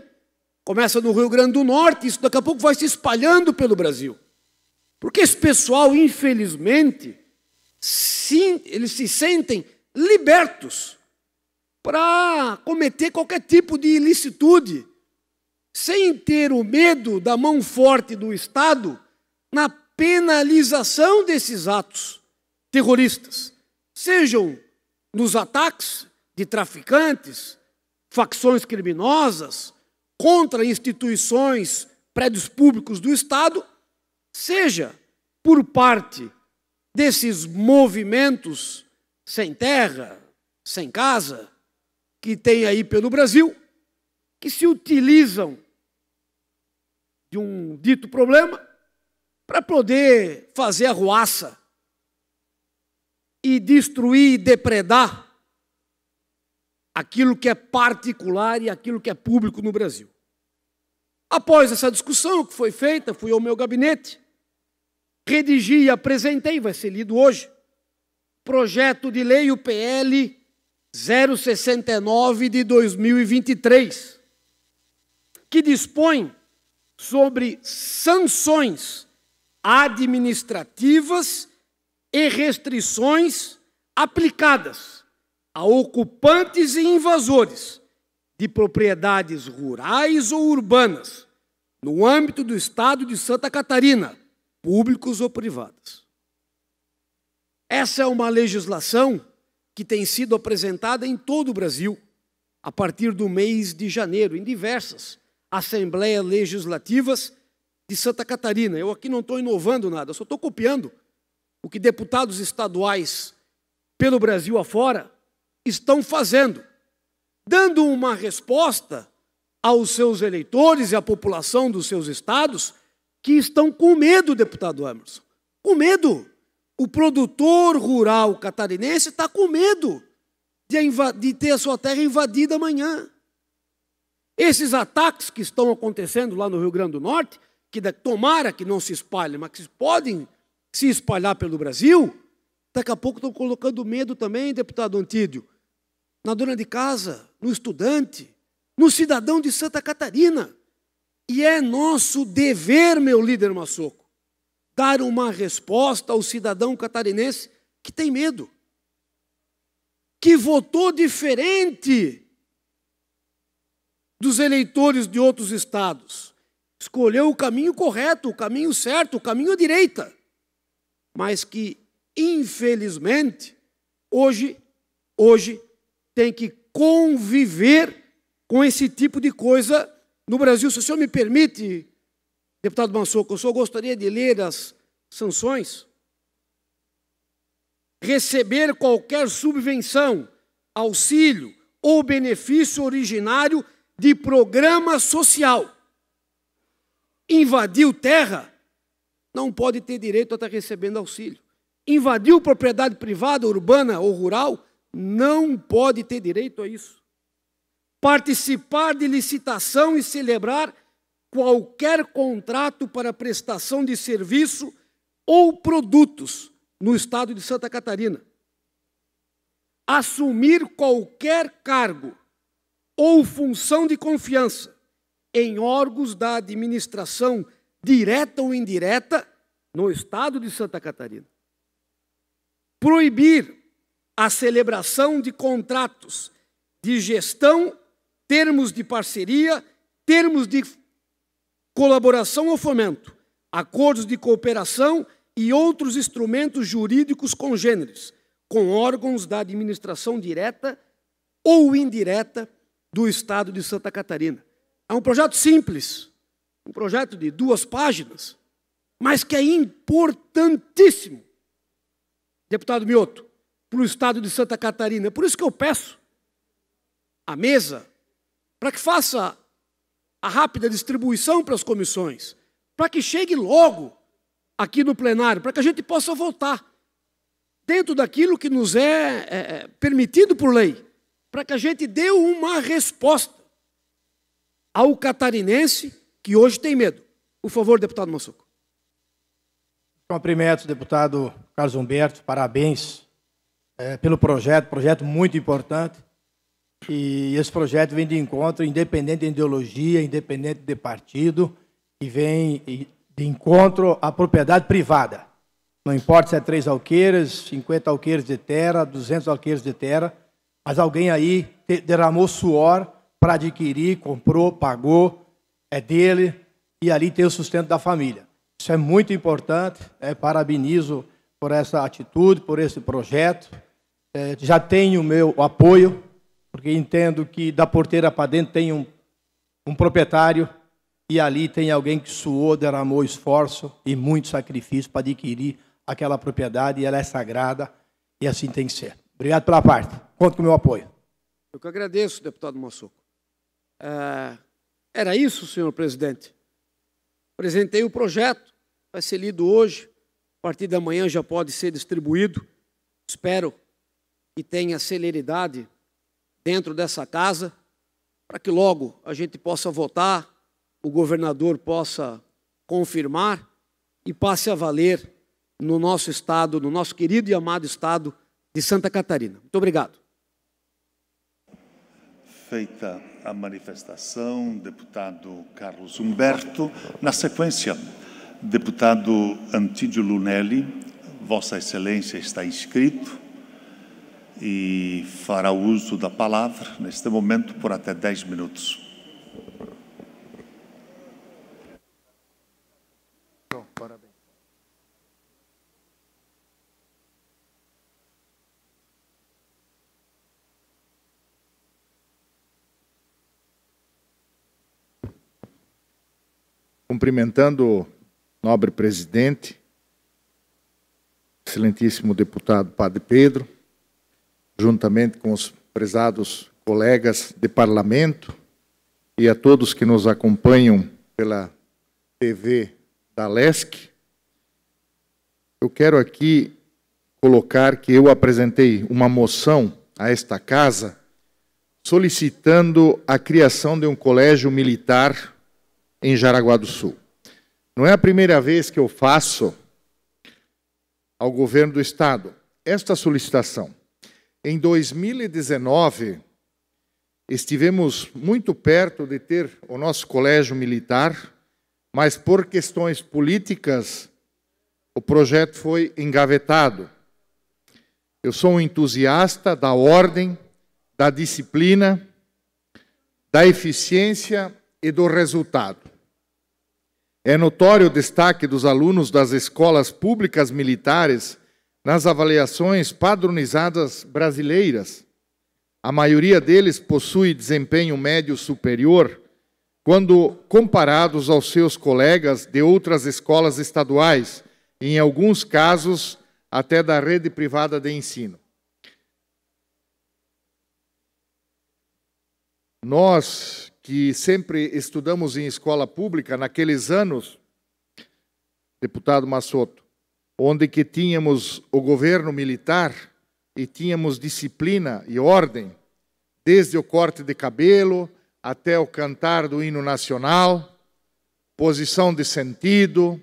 Começa no Rio Grande do Norte, isso daqui a pouco vai se espalhando pelo Brasil. Porque esse pessoal, infelizmente, sim eles se sentem libertos para cometer qualquer tipo de ilicitude, sem ter o medo da mão forte do Estado na penalização desses atos terroristas, sejam nos ataques de traficantes, facções criminosas, contra instituições, prédios públicos do Estado, seja por parte desses movimentos sem terra, sem casa, que tem aí pelo Brasil, que se utilizam de um dito problema para poder fazer arruaça e destruir e depredar aquilo que é particular e aquilo que é público no Brasil. Após essa discussão que foi feita, fui ao meu gabinete redigi e apresentei, vai ser lido hoje, projeto de lei UPL 069 de 2023, que dispõe sobre sanções administrativas e restrições aplicadas a ocupantes e invasores de propriedades rurais ou urbanas no âmbito do Estado de Santa Catarina públicos ou privados. Essa é uma legislação que tem sido apresentada em todo o Brasil a partir do mês de janeiro, em diversas assembleias legislativas de Santa Catarina. Eu aqui não estou inovando nada, só estou copiando o que deputados estaduais pelo Brasil afora estão fazendo, dando uma resposta aos seus eleitores e à população dos seus estados que estão com medo, deputado Emerson. Com medo. O produtor rural catarinense está com medo de, de ter a sua terra invadida amanhã. Esses ataques que estão acontecendo lá no Rio Grande do Norte, que tomara que não se espalhem, mas que podem se espalhar pelo Brasil, daqui a pouco estão colocando medo também, deputado Antídio, na dona de casa, no estudante, no cidadão de Santa Catarina. E é nosso dever, meu líder maçoco, dar uma resposta ao cidadão catarinense que tem medo, que votou diferente dos eleitores de outros estados, escolheu o caminho correto, o caminho certo, o caminho à direita, mas que, infelizmente, hoje, hoje, tem que conviver com esse tipo de coisa no Brasil, se o senhor me permite, deputado Mansouco, eu só gostaria de ler as sanções. Receber qualquer subvenção, auxílio ou benefício originário de programa social. Invadiu terra, não pode ter direito a estar recebendo auxílio. Invadiu propriedade privada, urbana ou rural, não pode ter direito a isso participar de licitação e celebrar qualquer contrato para prestação de serviço ou produtos no estado de Santa Catarina. Assumir qualquer cargo ou função de confiança em órgãos da administração direta ou indireta no estado de Santa Catarina. Proibir a celebração de contratos de gestão termos de parceria, termos de colaboração ou fomento, acordos de cooperação e outros instrumentos jurídicos congêneres, com órgãos da administração direta ou indireta do Estado de Santa Catarina. É um projeto simples, um projeto de duas páginas, mas que é importantíssimo, deputado Mioto, para o Estado de Santa Catarina. Por isso que eu peço à mesa para que faça a rápida distribuição para as comissões, para que chegue logo aqui no plenário, para que a gente possa votar dentro daquilo que nos é, é, é permitido por lei, para que a gente dê uma resposta ao catarinense que hoje tem medo. Por favor, deputado Massuco. Cumprimento, deputado Carlos Humberto, parabéns é, pelo projeto, projeto muito importante. E esse projeto vem de encontro, independente de ideologia, independente de partido, e vem de encontro à propriedade privada. Não importa se é três alqueiras, 50 alqueiras de terra, 200 alqueiras de terra, mas alguém aí derramou suor para adquirir, comprou, pagou, é dele, e ali tem o sustento da família. Isso é muito importante, é, parabenizo por essa atitude, por esse projeto. É, já tenho o meu apoio, porque entendo que da porteira para dentro tem um, um proprietário e ali tem alguém que suou, derramou esforço e muito sacrifício para adquirir aquela propriedade e ela é sagrada e assim tem que ser. Obrigado pela parte. Conto com o meu apoio. Eu que agradeço, deputado Massuco. Ah, era isso, senhor presidente. Apresentei o projeto, vai ser lido hoje. A partir da manhã já pode ser distribuído. Espero que tenha celeridade dentro dessa casa, para que logo a gente possa votar, o governador possa confirmar e passe a valer no nosso estado, no nosso querido e amado estado de Santa Catarina. Muito obrigado. Feita a manifestação, deputado Carlos Humberto. Na sequência, deputado Antídio Lunelli, Vossa Excelência está inscrito e fará uso da palavra neste momento por até 10 minutos. Cumprimentando o nobre presidente, excelentíssimo deputado Padre Pedro, juntamente com os prezados colegas de parlamento e a todos que nos acompanham pela TV da LESC. Eu quero aqui colocar que eu apresentei uma moção a esta casa solicitando a criação de um colégio militar em Jaraguá do Sul. Não é a primeira vez que eu faço ao governo do estado esta solicitação. Em 2019, estivemos muito perto de ter o nosso colégio militar, mas por questões políticas, o projeto foi engavetado. Eu sou um entusiasta da ordem, da disciplina, da eficiência e do resultado. É notório o destaque dos alunos das escolas públicas militares nas avaliações padronizadas brasileiras. A maioria deles possui desempenho médio superior quando comparados aos seus colegas de outras escolas estaduais, em alguns casos até da rede privada de ensino. Nós que sempre estudamos em escola pública, naqueles anos, deputado Massoto, onde que tínhamos o governo militar e tínhamos disciplina e ordem, desde o corte de cabelo até o cantar do hino nacional, posição de sentido,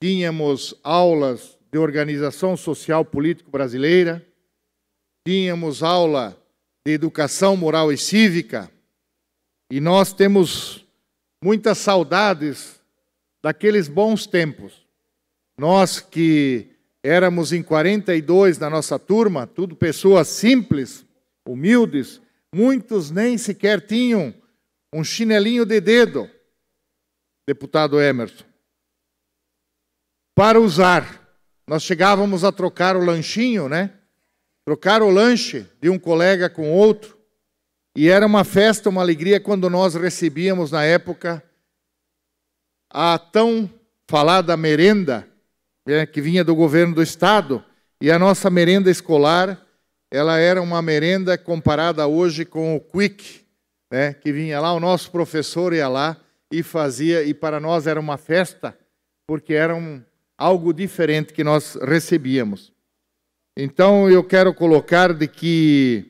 tínhamos aulas de organização social político brasileira, tínhamos aula de educação moral e cívica, e nós temos muitas saudades daqueles bons tempos. Nós que éramos em 42 na nossa turma, tudo pessoas simples, humildes, muitos nem sequer tinham um chinelinho de dedo, deputado Emerson, para usar. Nós chegávamos a trocar o lanchinho, né? Trocar o lanche de um colega com outro. E era uma festa, uma alegria quando nós recebíamos na época a tão falada merenda é, que vinha do governo do Estado, e a nossa merenda escolar, ela era uma merenda comparada hoje com o Quick, né, que vinha lá, o nosso professor ia lá e fazia, e para nós era uma festa, porque era um, algo diferente que nós recebíamos. Então eu quero colocar de que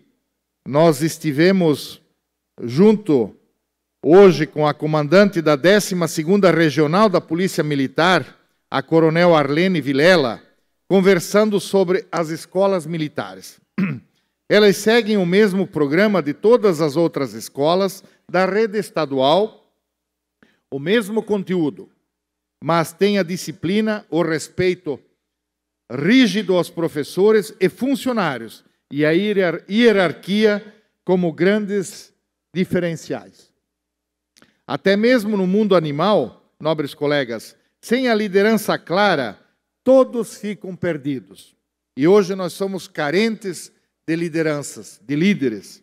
nós estivemos junto hoje com a comandante da 12ª Regional da Polícia Militar, a Coronel Arlene Vilela, conversando sobre as escolas militares. Elas seguem o mesmo programa de todas as outras escolas da rede estadual, o mesmo conteúdo, mas têm a disciplina, o respeito rígido aos professores e funcionários e a hierarquia como grandes diferenciais. Até mesmo no mundo animal, nobres colegas, sem a liderança clara, todos ficam perdidos. E hoje nós somos carentes de lideranças, de líderes.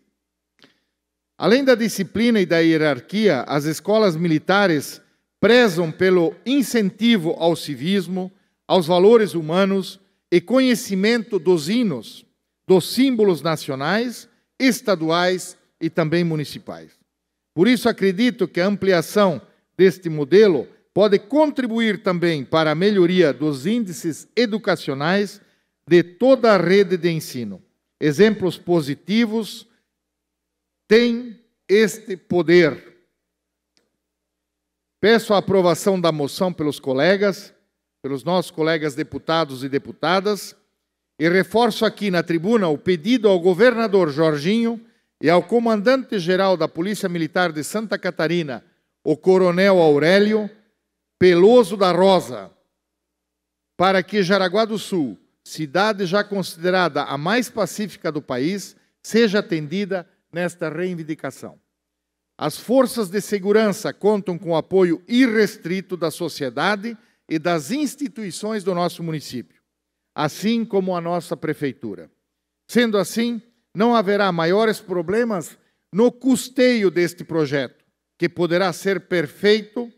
Além da disciplina e da hierarquia, as escolas militares prezam pelo incentivo ao civismo, aos valores humanos e conhecimento dos hinos, dos símbolos nacionais, estaduais e também municipais. Por isso, acredito que a ampliação deste modelo pode contribuir também para a melhoria dos índices educacionais de toda a rede de ensino. Exemplos positivos têm este poder. Peço a aprovação da moção pelos colegas, pelos nossos colegas deputados e deputadas, e reforço aqui na tribuna o pedido ao governador Jorginho e ao comandante-geral da Polícia Militar de Santa Catarina, o coronel Aurélio, Peloso da Rosa, para que Jaraguá do Sul, cidade já considerada a mais pacífica do país, seja atendida nesta reivindicação. As forças de segurança contam com o apoio irrestrito da sociedade e das instituições do nosso município, assim como a nossa prefeitura. Sendo assim, não haverá maiores problemas no custeio deste projeto, que poderá ser perfeito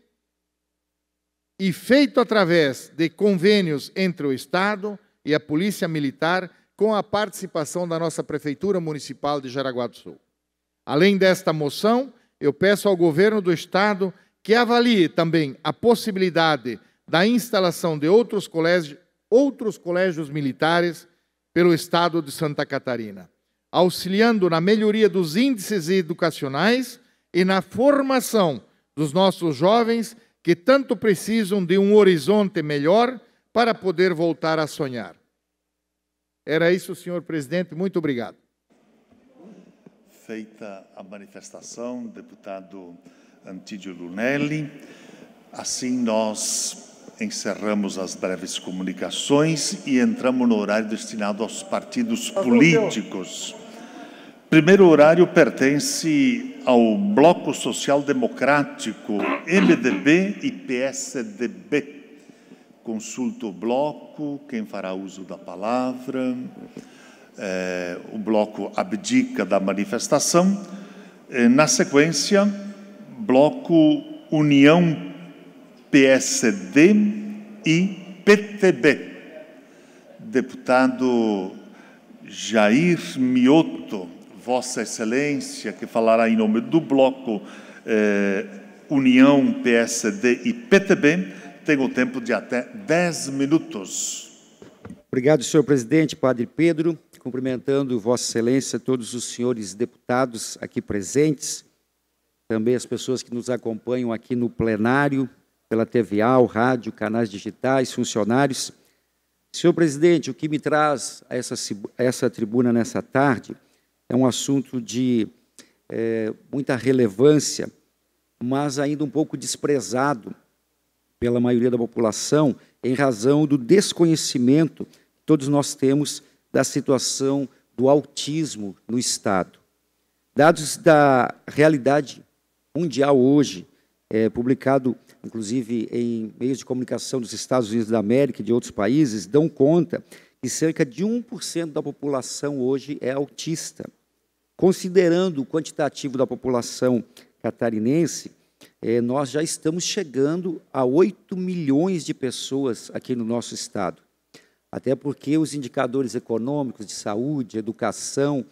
e feito através de convênios entre o Estado e a Polícia Militar, com a participação da nossa Prefeitura Municipal de Jaraguá do Sul. Além desta moção, eu peço ao Governo do Estado que avalie também a possibilidade da instalação de outros colégios, outros colégios militares pelo Estado de Santa Catarina, auxiliando na melhoria dos índices educacionais e na formação dos nossos jovens que tanto precisam de um horizonte melhor para poder voltar a sonhar. Era isso, senhor presidente. Muito obrigado. Feita a manifestação, deputado Antídio Lunelli, assim nós encerramos as breves comunicações e entramos no horário destinado aos partidos políticos primeiro horário pertence ao Bloco Social Democrático, MDB e PSDB. Consulta o bloco, quem fará uso da palavra. É, o bloco abdica da manifestação. É, na sequência, bloco União PSD e PTB. Deputado Jair Mioto Vossa Excelência, que falará em nome do Bloco eh, União, PSD e PTB, tem o tempo de até 10 minutos. Obrigado, senhor presidente, padre Pedro, cumprimentando Vossa Excelência, todos os senhores deputados aqui presentes, também as pessoas que nos acompanham aqui no plenário, pela TVA, o rádio, canais digitais, funcionários. Senhor presidente, o que me traz a essa, a essa tribuna nessa tarde é um assunto de é, muita relevância, mas ainda um pouco desprezado pela maioria da população em razão do desconhecimento que todos nós temos da situação do autismo no Estado. Dados da realidade mundial hoje, é, publicado inclusive em meios de comunicação dos Estados Unidos da América e de outros países, dão conta que cerca de 1% da população hoje é autista. Considerando o quantitativo da população catarinense, é, nós já estamos chegando a 8 milhões de pessoas aqui no nosso estado. Até porque os indicadores econômicos, de saúde, educação,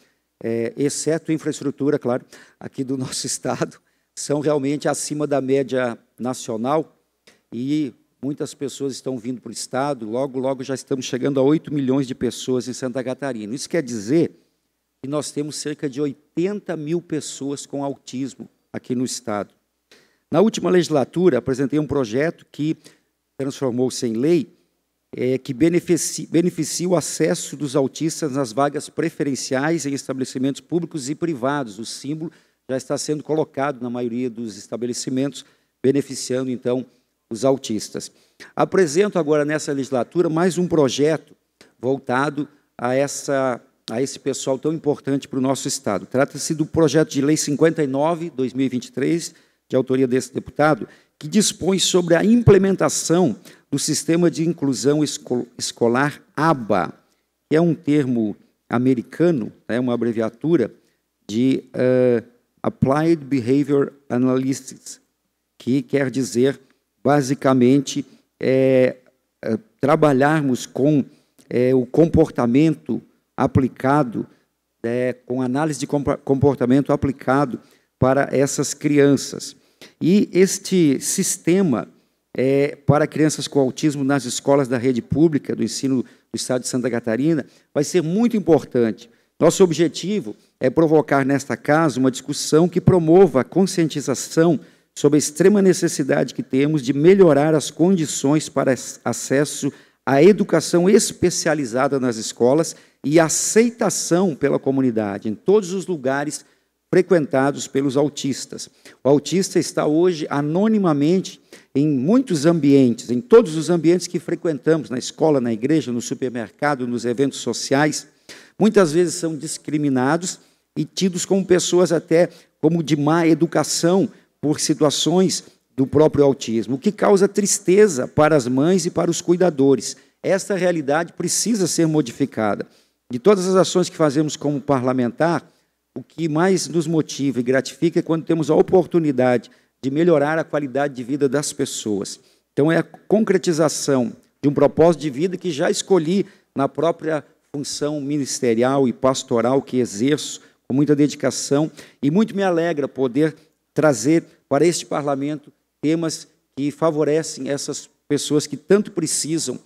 é, exceto infraestrutura, claro, aqui do nosso estado, são realmente acima da média nacional e muitas pessoas estão vindo para o estado. Logo, logo já estamos chegando a 8 milhões de pessoas em Santa Catarina. Isso quer dizer e nós temos cerca de 80 mil pessoas com autismo aqui no Estado. Na última legislatura, apresentei um projeto que transformou-se em lei, é, que beneficia, beneficia o acesso dos autistas nas vagas preferenciais em estabelecimentos públicos e privados. O símbolo já está sendo colocado na maioria dos estabelecimentos, beneficiando, então, os autistas. Apresento agora nessa legislatura mais um projeto voltado a essa a esse pessoal tão importante para o nosso Estado. Trata-se do projeto de lei 59-2023, de autoria desse deputado, que dispõe sobre a implementação do Sistema de Inclusão Escolar ABA, que é um termo americano, é né, uma abreviatura de uh, Applied Behavior Analysis, que quer dizer, basicamente, é, é, trabalharmos com é, o comportamento aplicado, é, com análise de comportamento aplicado para essas crianças. E este sistema é, para crianças com autismo nas escolas da rede pública do ensino do estado de Santa Catarina vai ser muito importante. Nosso objetivo é provocar nesta casa uma discussão que promova a conscientização sobre a extrema necessidade que temos de melhorar as condições para acesso a educação especializada nas escolas e aceitação pela comunidade em todos os lugares frequentados pelos autistas. O autista está hoje anonimamente em muitos ambientes, em todos os ambientes que frequentamos, na escola, na igreja, no supermercado, nos eventos sociais. Muitas vezes são discriminados e tidos como pessoas até como de má educação por situações do próprio autismo, o que causa tristeza para as mães e para os cuidadores. Esta realidade precisa ser modificada. De todas as ações que fazemos como parlamentar, o que mais nos motiva e gratifica é quando temos a oportunidade de melhorar a qualidade de vida das pessoas. Então, é a concretização de um propósito de vida que já escolhi na própria função ministerial e pastoral que exerço com muita dedicação e muito me alegra poder trazer para este parlamento temas que favorecem essas pessoas que tanto precisam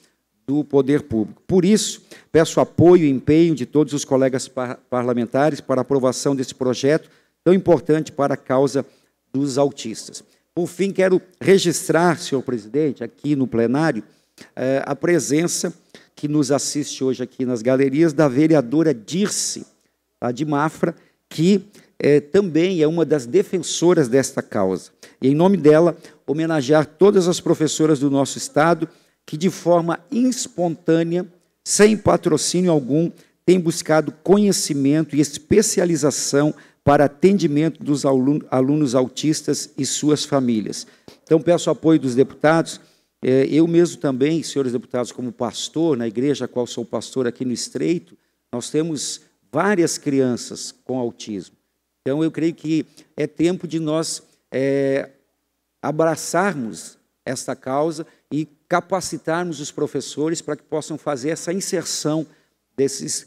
do poder público. Por isso, peço apoio e empenho de todos os colegas par parlamentares para a aprovação desse projeto tão importante para a causa dos autistas. Por fim, quero registrar, senhor presidente, aqui no plenário, eh, a presença que nos assiste hoje aqui nas galerias da vereadora Dirce, tá, de Mafra, que é, também é uma das defensoras desta causa. E, em nome dela, homenagear todas as professoras do nosso Estado que, de forma espontânea, sem patrocínio algum, têm buscado conhecimento e especialização para atendimento dos alunos, alunos autistas e suas famílias. Então, peço apoio dos deputados. É, eu mesmo também, senhores deputados, como pastor na igreja, a qual sou pastor aqui no Estreito, nós temos várias crianças com autismo. Então, eu creio que é tempo de nós é, abraçarmos esta causa e capacitarmos os professores para que possam fazer essa inserção desses,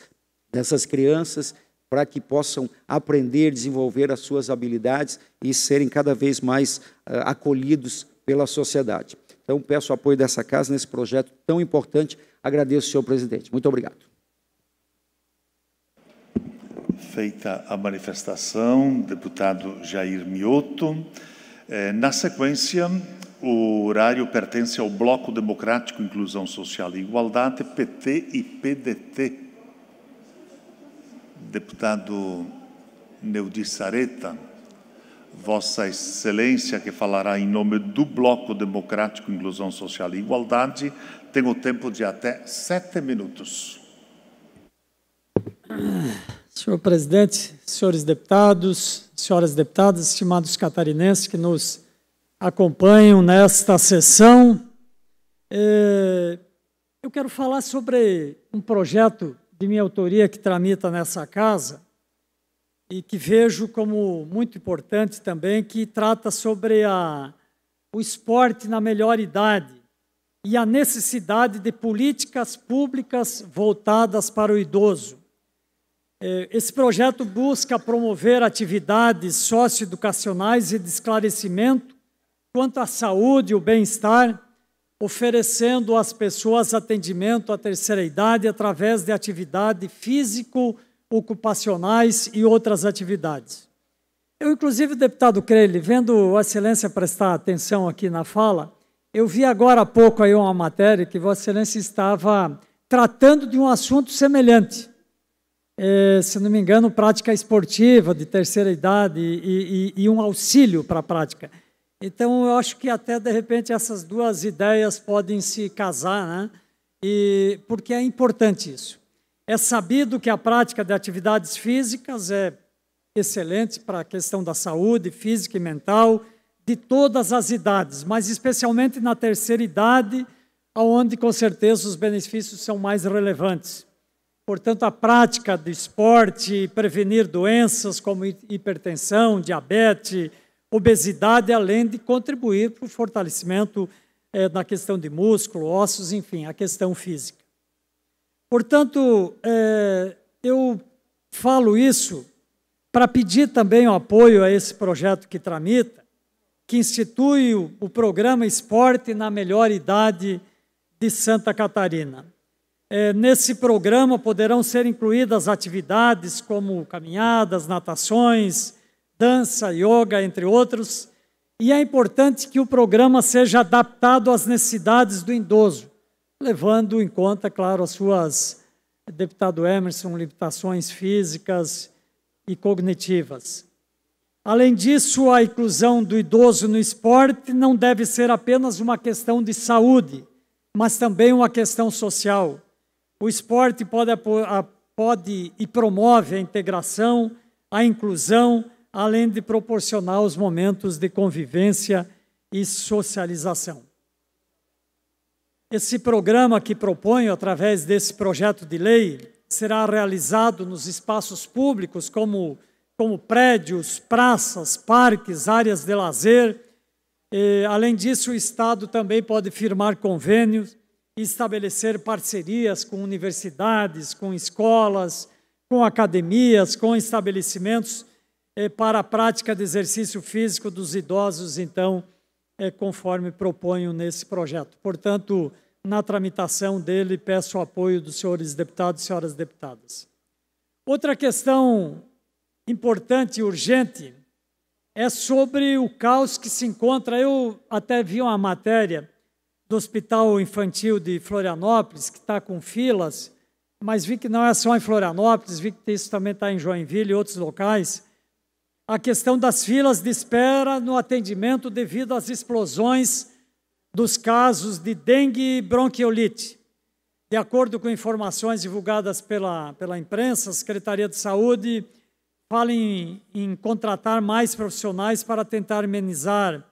dessas crianças, para que possam aprender, desenvolver as suas habilidades e serem cada vez mais uh, acolhidos pela sociedade. Então, peço o apoio dessa casa nesse projeto tão importante. Agradeço, senhor presidente. Muito obrigado feita a manifestação, deputado Jair Mioto. É, na sequência, o horário pertence ao Bloco Democrático Inclusão Social e Igualdade, PT e PDT. Deputado Neudi Sareta, Vossa Excelência, que falará em nome do Bloco Democrático Inclusão Social e Igualdade, tem o tempo de até sete minutos. Senhor presidente, senhores deputados, senhoras deputadas, estimados catarinenses que nos acompanham nesta sessão, é, eu quero falar sobre um projeto de minha autoria que tramita nessa casa e que vejo como muito importante também, que trata sobre a, o esporte na melhor idade e a necessidade de políticas públicas voltadas para o idoso. É, esse projeto busca promover atividades socioeducacionais e de esclarecimento quanto à saúde e o bem-estar, oferecendo às pessoas atendimento à terceira idade através de atividades físico-ocupacionais e outras atividades. Eu, inclusive, deputado Crele, vendo a excelência prestar atenção aqui na fala, eu vi agora há pouco aí uma matéria que Vossa Excelência estava tratando de um assunto semelhante é, se não me engano, prática esportiva de terceira idade e, e, e um auxílio para a prática. Então, eu acho que até, de repente, essas duas ideias podem se casar, né? E, porque é importante isso. É sabido que a prática de atividades físicas é excelente para a questão da saúde física e mental de todas as idades, mas especialmente na terceira idade, onde com certeza os benefícios são mais relevantes. Portanto, a prática do esporte, prevenir doenças como hipertensão, diabetes, obesidade, além de contribuir para o fortalecimento é, na questão de músculo, ossos, enfim, a questão física. Portanto, é, eu falo isso para pedir também o apoio a esse projeto que tramita, que institui o, o programa Esporte na Melhor Idade de Santa Catarina. É, nesse programa poderão ser incluídas atividades como caminhadas, natações, dança, yoga, entre outros. E é importante que o programa seja adaptado às necessidades do idoso, levando em conta, claro, as suas, eh, deputado Emerson, limitações físicas e cognitivas. Além disso, a inclusão do idoso no esporte não deve ser apenas uma questão de saúde, mas também uma questão social o esporte pode, pode e promove a integração, a inclusão, além de proporcionar os momentos de convivência e socialização. Esse programa que proponho através desse projeto de lei será realizado nos espaços públicos, como, como prédios, praças, parques, áreas de lazer. E, eh, além disso, o Estado também pode firmar convênios estabelecer parcerias com universidades, com escolas, com academias, com estabelecimentos eh, para a prática de exercício físico dos idosos, então, eh, conforme proponho nesse projeto. Portanto, na tramitação dele, peço o apoio dos senhores deputados e senhoras deputadas. Outra questão importante e urgente é sobre o caos que se encontra. Eu até vi uma matéria do Hospital Infantil de Florianópolis, que está com filas, mas vi que não é só em Florianópolis, vi que isso também está em Joinville e outros locais. A questão das filas de espera no atendimento devido às explosões dos casos de dengue e bronquiolite. De acordo com informações divulgadas pela, pela imprensa, a Secretaria de Saúde fala em, em contratar mais profissionais para tentar amenizar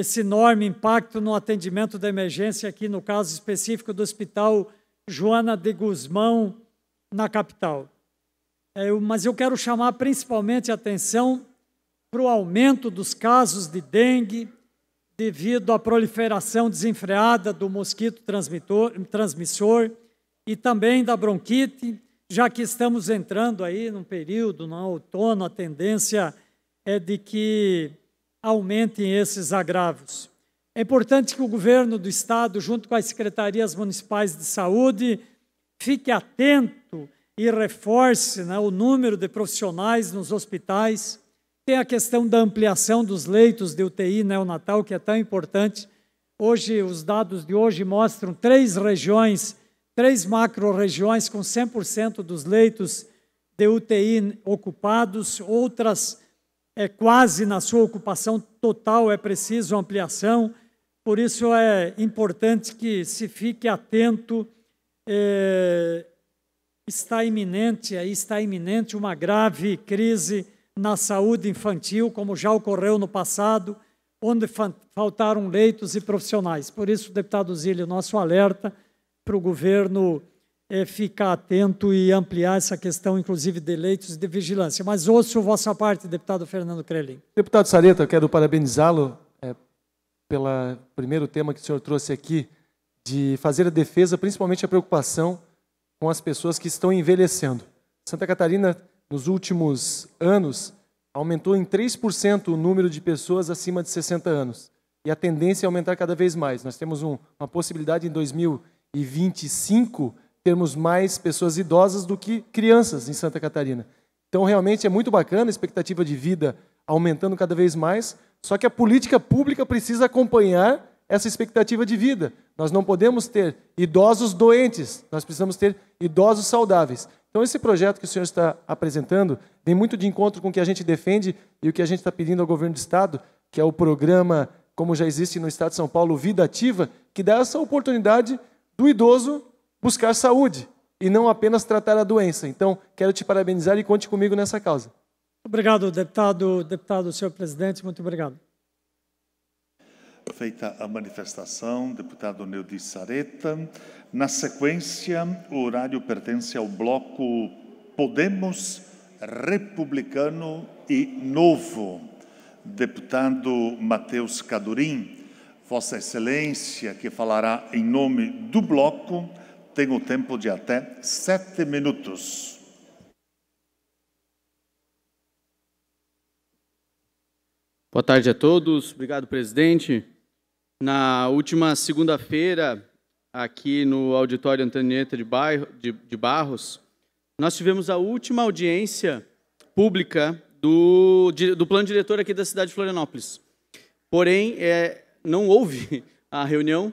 esse enorme impacto no atendimento da emergência, aqui no caso específico do Hospital Joana de Guzmão, na capital. É, mas eu quero chamar principalmente a atenção para o aumento dos casos de dengue devido à proliferação desenfreada do mosquito transmissor e também da bronquite, já que estamos entrando aí num período, no outono, a tendência é de que aumentem esses agravos. É importante que o governo do estado, junto com as secretarias municipais de saúde, fique atento e reforce né, o número de profissionais nos hospitais. Tem a questão da ampliação dos leitos de UTI neonatal, que é tão importante. Hoje, os dados de hoje mostram três regiões, três macro-regiões com 100% dos leitos de UTI ocupados, outras é quase na sua ocupação total, é preciso ampliação, por isso é importante que se fique atento. É, está iminente, aí está iminente uma grave crise na saúde infantil, como já ocorreu no passado, onde faltaram leitos e profissionais. Por isso, deputado Zílio, nosso alerta para o governo é ficar atento e ampliar essa questão, inclusive, de leitos e de vigilância. Mas ouço vossa parte, deputado Fernando Crelin. Deputado Sareta, eu quero parabenizá-lo é, pelo primeiro tema que o senhor trouxe aqui, de fazer a defesa, principalmente a preocupação com as pessoas que estão envelhecendo. Santa Catarina, nos últimos anos, aumentou em 3% o número de pessoas acima de 60 anos. E a tendência é aumentar cada vez mais. Nós temos um, uma possibilidade em 2025 termos mais pessoas idosas do que crianças em Santa Catarina. Então, realmente é muito bacana a expectativa de vida aumentando cada vez mais, só que a política pública precisa acompanhar essa expectativa de vida. Nós não podemos ter idosos doentes, nós precisamos ter idosos saudáveis. Então, esse projeto que o senhor está apresentando vem muito de encontro com o que a gente defende e o que a gente está pedindo ao governo do Estado, que é o programa, como já existe no Estado de São Paulo, Vida Ativa, que dá essa oportunidade do idoso buscar saúde e não apenas tratar a doença. Então, quero te parabenizar e conte comigo nessa causa. Obrigado, deputado, deputado, senhor presidente, muito obrigado. Feita a manifestação, deputado Neudi Sareta. Na sequência, o horário pertence ao bloco Podemos, Republicano e Novo. Deputado Matheus Cadurim, Vossa Excelência, que falará em nome do bloco, tem um tempo de até sete minutos. Boa tarde a todos. Obrigado, presidente. Na última segunda-feira, aqui no auditório Antonieta de, Bairro, de, de, Barros, nós tivemos a última audiência pública do, do plano diretor aqui da cidade de Florianópolis. Porém, é, não houve a reunião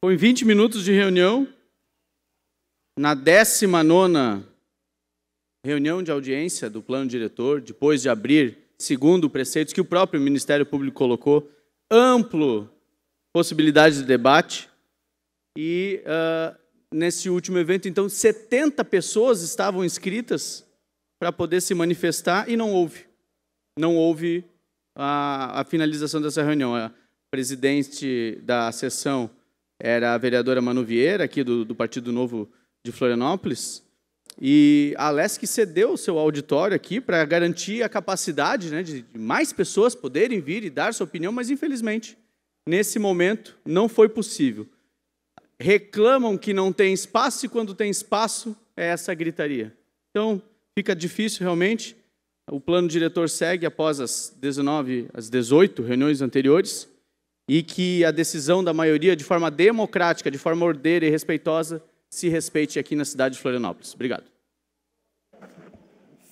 Foi 20 minutos de reunião. Na 19 reunião de audiência do plano diretor, depois de abrir, segundo o preceito que o próprio Ministério Público colocou, amplo possibilidade de debate. E uh, nesse último evento, então, 70 pessoas estavam inscritas para poder se manifestar e não houve. Não houve a, a finalização dessa reunião. A presidente da sessão era a vereadora Manu Vieira, aqui do, do Partido Novo de Florianópolis, e a LESC cedeu o seu auditório aqui para garantir a capacidade né, de mais pessoas poderem vir e dar sua opinião, mas, infelizmente, nesse momento, não foi possível. Reclamam que não tem espaço e, quando tem espaço, é essa gritaria. Então, fica difícil realmente. O plano diretor segue após as 19, as 18 reuniões anteriores e que a decisão da maioria, de forma democrática, de forma ordeira e respeitosa, se respeite aqui na cidade de Florianópolis. Obrigado.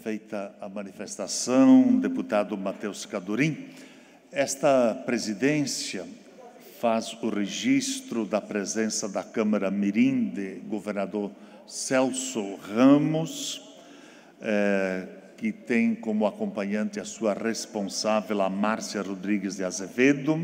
Feita a manifestação, deputado Matheus Cadorim, esta presidência faz o registro da presença da Câmara Mirim de governador Celso Ramos, eh, que tem como acompanhante a sua responsável, a Márcia Rodrigues de Azevedo,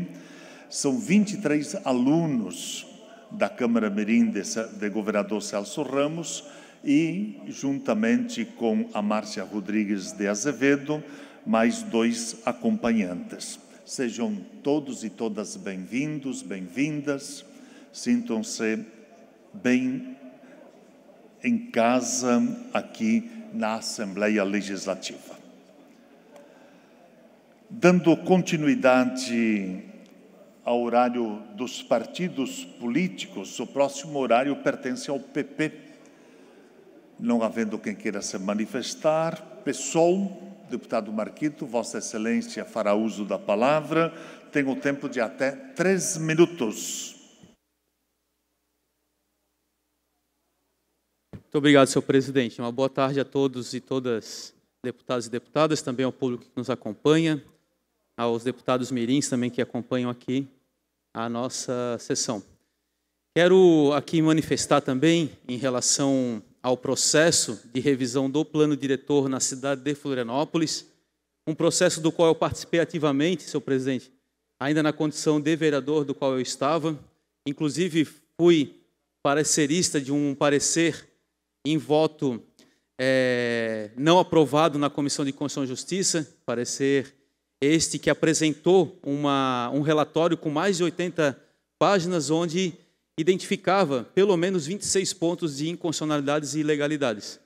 são 23 alunos da Câmara Mirim de, de Governador Celso Ramos e, juntamente com a Márcia Rodrigues de Azevedo, mais dois acompanhantes. Sejam todos e todas bem-vindos, bem-vindas. Sintam-se bem em casa aqui na Assembleia Legislativa. Dando continuidade ao horário dos partidos políticos. O próximo horário pertence ao PP. Não havendo quem queira se manifestar, PSOL, deputado Marquito, Vossa Excelência fará uso da palavra. Tem um tempo de até três minutos. Muito obrigado, senhor presidente. Uma boa tarde a todos e todas, deputados e deputadas, também ao público que nos acompanha aos deputados mirins também que acompanham aqui a nossa sessão. Quero aqui manifestar também em relação ao processo de revisão do plano diretor na cidade de Florianópolis, um processo do qual eu participei ativamente, senhor presidente, ainda na condição de vereador do qual eu estava, inclusive fui parecerista de um parecer em voto é, não aprovado na Comissão de Constituição e Justiça, parecer este que apresentou uma, um relatório com mais de 80 páginas, onde identificava pelo menos 26 pontos de inconstitucionalidades e ilegalidades.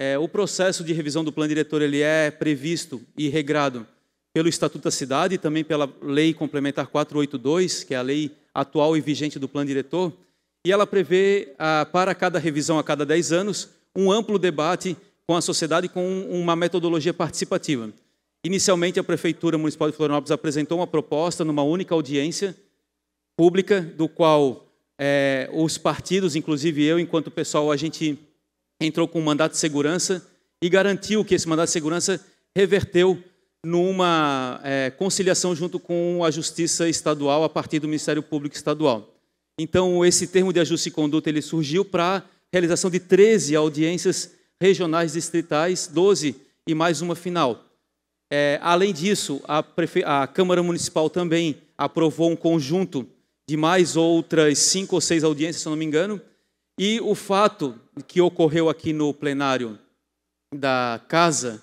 É, o processo de revisão do plano diretor ele é previsto e regrado pelo Estatuto da Cidade e também pela Lei Complementar 482, que é a lei atual e vigente do plano diretor, e ela prevê, ah, para cada revisão a cada 10 anos, um amplo debate com a sociedade com uma metodologia participativa. Inicialmente, a Prefeitura Municipal de Florianópolis apresentou uma proposta numa única audiência pública, do qual é, os partidos, inclusive eu, enquanto pessoal, a gente entrou com um mandato de segurança e garantiu que esse mandato de segurança reverteu numa é, conciliação junto com a Justiça Estadual a partir do Ministério Público Estadual. Então, esse termo de ajuste de conduta ele surgiu para a realização de 13 audiências regionais distritais, 12 e mais uma final. É, além disso, a, Prefe... a, Câmara Municipal também aprovou um conjunto de mais outras cinco ou seis audiências, se não me engano, e o fato que ocorreu aqui no plenário da Casa,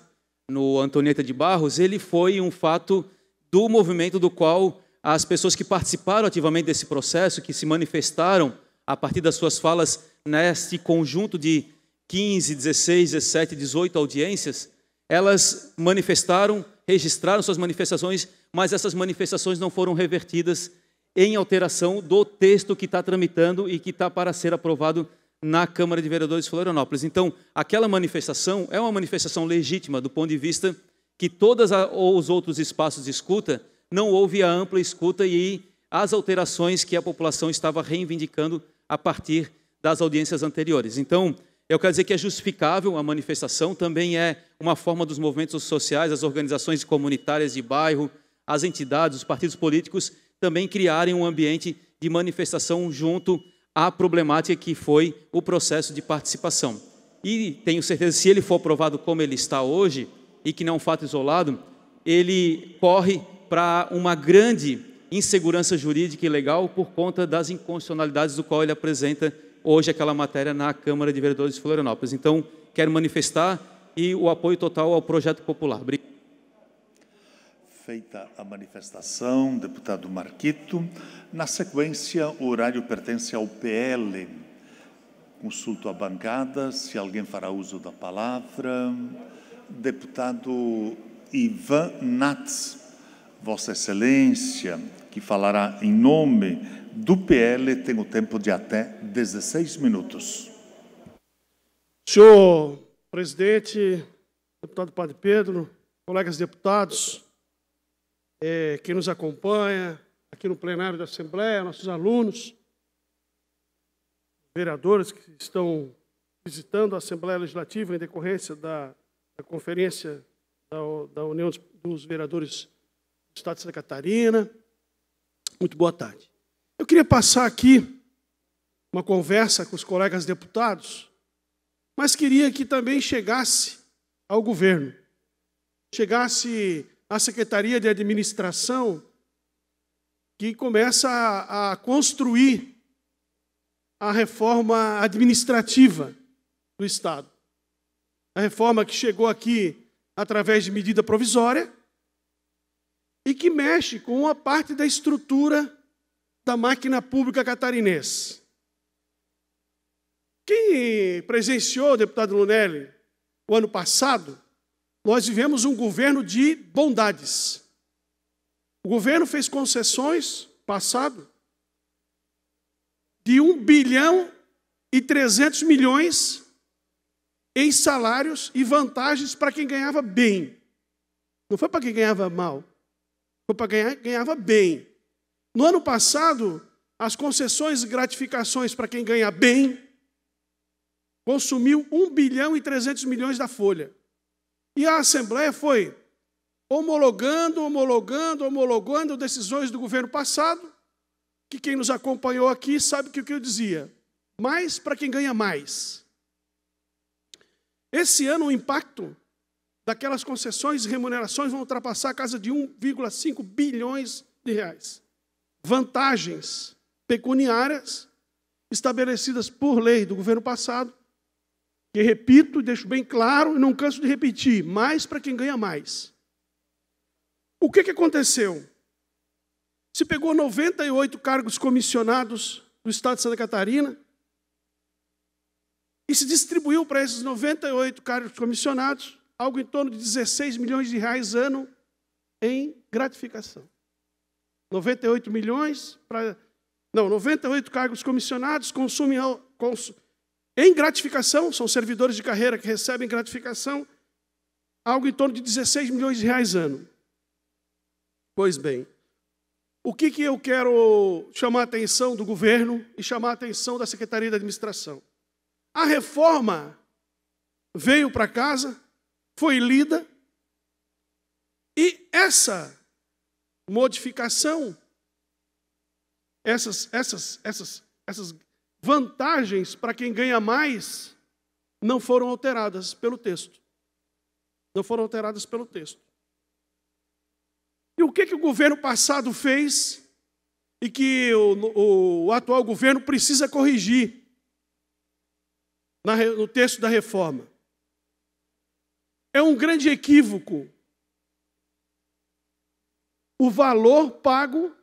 no Antonieta de Barros, ele foi um fato do movimento do qual as pessoas que participaram ativamente desse processo, que se manifestaram a partir das suas falas neste conjunto de 15, 16, 17, 18 audiências, elas manifestaram, registraram suas manifestações, mas essas manifestações não foram revertidas em alteração do texto que está tramitando e que está para ser aprovado na Câmara de Vereadores de Florianópolis. Então, aquela manifestação é uma manifestação legítima do ponto de vista que todos os outros espaços de escuta não houve a ampla escuta e as alterações que a população estava reivindicando a partir das audiências anteriores. Então, eu quero dizer que é justificável a manifestação, também é uma forma dos movimentos sociais, as organizações comunitárias de bairro, as entidades, os partidos políticos também criarem um ambiente de manifestação junto à problemática que foi o processo de participação. E tenho certeza, se ele for aprovado como ele está hoje, e que não é um fato isolado, ele corre para uma grande insegurança jurídica e legal por conta das inconstitucionalidades do qual ele apresenta hoje aquela matéria na Câmara de Vereadores de Florianópolis. Então, quero manifestar e o apoio total ao projeto popular. Obrigado. Feita a manifestação, deputado Marquito. Na sequência, o horário pertence ao PL. Consulto a bancada, se alguém fará uso da palavra. Deputado Ivan Nats, Vossa Excelência, que falará em nome do PL tem o tempo de até 16 minutos. Senhor presidente, deputado Padre Pedro, colegas deputados, é, quem nos acompanha aqui no plenário da Assembleia, nossos alunos, vereadores que estão visitando a Assembleia Legislativa em decorrência da, da conferência da, da União dos, dos Vereadores do Estado de Santa Catarina. Muito boa tarde. Eu queria passar aqui uma conversa com os colegas deputados, mas queria que também chegasse ao governo, chegasse à Secretaria de Administração, que começa a, a construir a reforma administrativa do Estado. A reforma que chegou aqui através de medida provisória e que mexe com uma parte da estrutura da máquina pública catarinense. Quem presenciou, deputado Lunelli, o ano passado, nós vivemos um governo de bondades. O governo fez concessões, passado, de 1 bilhão e 300 milhões em salários e vantagens para quem ganhava bem. Não foi para quem ganhava mal, foi para quem ganhava bem. No ano passado, as concessões e gratificações para quem ganha bem consumiu 1 bilhão e 300 milhões da folha. E a Assembleia foi homologando, homologando, homologando decisões do governo passado, que quem nos acompanhou aqui sabe que o que eu dizia, mais para quem ganha mais. Esse ano o impacto daquelas concessões e remunerações vão ultrapassar a casa de 1,5 bilhões de reais vantagens pecuniárias estabelecidas por lei do governo passado, que repito e deixo bem claro e não canso de repetir, mais para quem ganha mais. O que, que aconteceu? Se pegou 98 cargos comissionados do Estado de Santa Catarina e se distribuiu para esses 98 cargos comissionados algo em torno de 16 milhões de reais ano em gratificação. 98 milhões para. Não, 98 cargos comissionados consumem. Cons, em gratificação, são servidores de carreira que recebem gratificação, algo em torno de 16 milhões de reais ano. Pois bem, o que, que eu quero chamar a atenção do governo e chamar a atenção da Secretaria da Administração? A reforma veio para casa, foi lida, e essa modificação. Essas, essas, essas, essas vantagens para quem ganha mais não foram alteradas pelo texto. Não foram alteradas pelo texto. E o que, que o governo passado fez e que o, o, o atual governo precisa corrigir na, no texto da reforma? É um grande equívoco o valor pago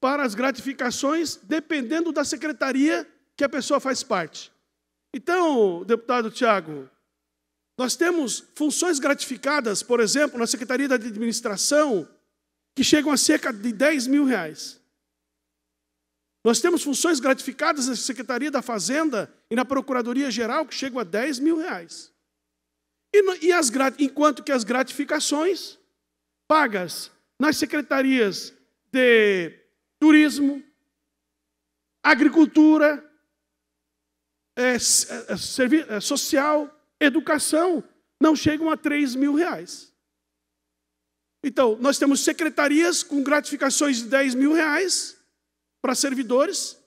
para as gratificações, dependendo da secretaria que a pessoa faz parte. Então, deputado Tiago, nós temos funções gratificadas, por exemplo, na Secretaria da Administração, que chegam a cerca de 10 mil reais. Nós temos funções gratificadas na Secretaria da Fazenda e na Procuradoria Geral, que chegam a 10 mil reais. E, e as, enquanto que as gratificações pagas nas secretarias de turismo, agricultura, é, é, é, social, educação, não chegam a 3 mil reais. Então, nós temos secretarias com gratificações de 10 mil reais para servidores,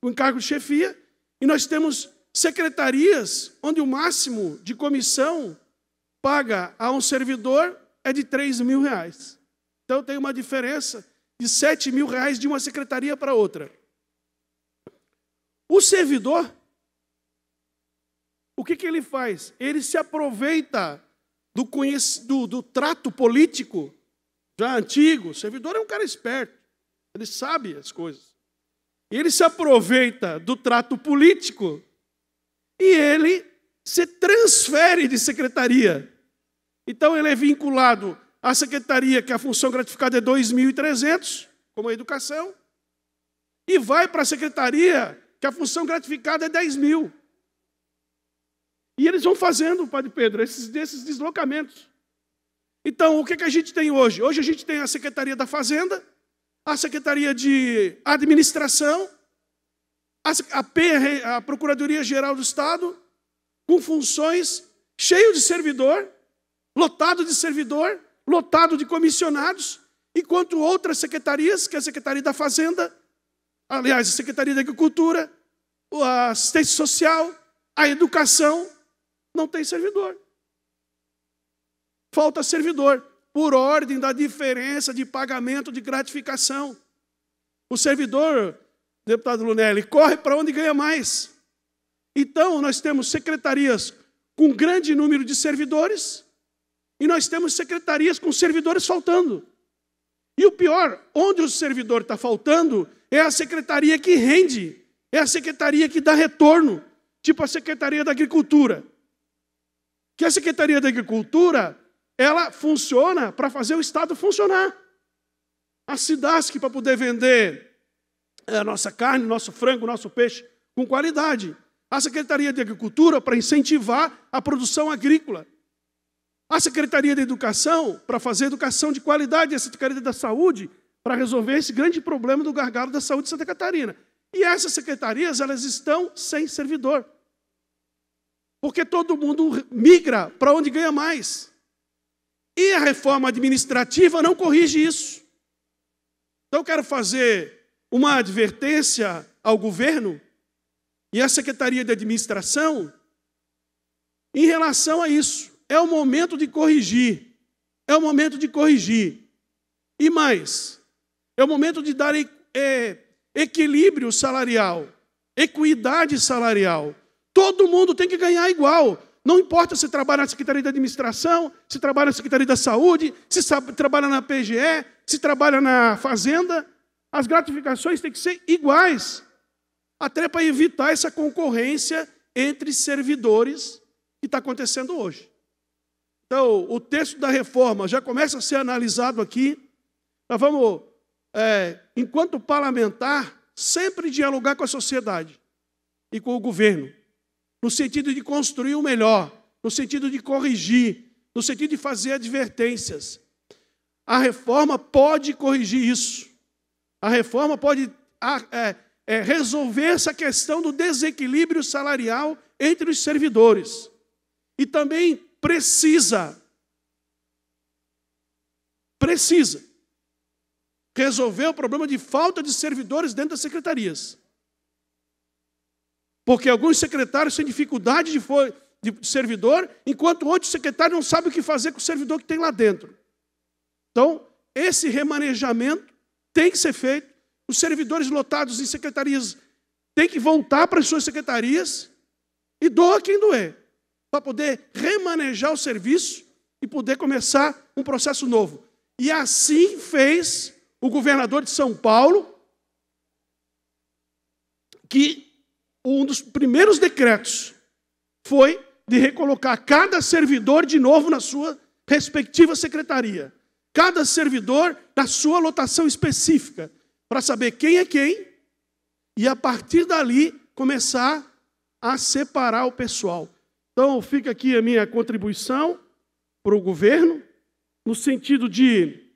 com encargo de chefia, e nós temos secretarias onde o máximo de comissão paga a um servidor é de 3 mil reais. Então tem uma diferença de 7 mil reais de uma secretaria para outra. O servidor, o que, que ele faz? Ele se aproveita do, do, do trato político já antigo. O servidor é um cara esperto, ele sabe as coisas. Ele se aproveita do trato político e ele se transfere de secretaria. Então ele é vinculado a secretaria, que é a função gratificada é 2.300, como a educação, e vai para a secretaria, que é a função gratificada é 10 mil. E eles vão fazendo, Padre Pedro, esses, esses deslocamentos. Então, o que, que a gente tem hoje? Hoje a gente tem a Secretaria da Fazenda, a Secretaria de Administração, a, PR, a Procuradoria Geral do Estado, com funções, cheio de servidor, lotado de servidor, lotado de comissionados, enquanto outras secretarias, que é a Secretaria da Fazenda, aliás, a Secretaria da Agricultura, a assistência social, a educação, não tem servidor. Falta servidor, por ordem da diferença de pagamento de gratificação. O servidor, deputado Lunelli, corre para onde ganha mais. Então, nós temos secretarias com grande número de servidores, e nós temos secretarias com servidores faltando. E o pior, onde o servidor está faltando, é a secretaria que rende, é a secretaria que dá retorno, tipo a Secretaria da Agricultura. Que a Secretaria da Agricultura, ela funciona para fazer o Estado funcionar. A Cidasc para poder vender eh, a nossa carne, nosso frango, nosso peixe com qualidade. A Secretaria de Agricultura para incentivar a produção agrícola. A Secretaria da Educação, para fazer educação de qualidade, a Secretaria da Saúde, para resolver esse grande problema do gargalo da saúde de Santa Catarina. E essas secretarias, elas estão sem servidor. Porque todo mundo migra para onde ganha mais. E a reforma administrativa não corrige isso. Então, eu quero fazer uma advertência ao governo e à Secretaria de Administração em relação a isso. É o momento de corrigir. É o momento de corrigir. E mais, é o momento de dar é, equilíbrio salarial, equidade salarial. Todo mundo tem que ganhar igual. Não importa se trabalha na Secretaria de Administração, se trabalha na Secretaria da Saúde, se trabalha na PGE, se trabalha na Fazenda, as gratificações têm que ser iguais. Até para evitar essa concorrência entre servidores que está acontecendo hoje. Então, o texto da reforma já começa a ser analisado aqui. Nós vamos, é, enquanto parlamentar, sempre dialogar com a sociedade e com o governo, no sentido de construir o melhor, no sentido de corrigir, no sentido de fazer advertências. A reforma pode corrigir isso. A reforma pode é, é, resolver essa questão do desequilíbrio salarial entre os servidores. E também precisa, precisa resolver o problema de falta de servidores dentro das secretarias. Porque alguns secretários têm dificuldade de, for, de servidor, enquanto outros secretários não sabem o que fazer com o servidor que tem lá dentro. Então, esse remanejamento tem que ser feito. Os servidores lotados em secretarias têm que voltar para as suas secretarias e doa quem doer para poder remanejar o serviço e poder começar um processo novo. E assim fez o governador de São Paulo, que um dos primeiros decretos foi de recolocar cada servidor de novo na sua respectiva secretaria. Cada servidor na sua lotação específica, para saber quem é quem, e a partir dali começar a separar o pessoal. Então, fica aqui a minha contribuição para o governo, no sentido de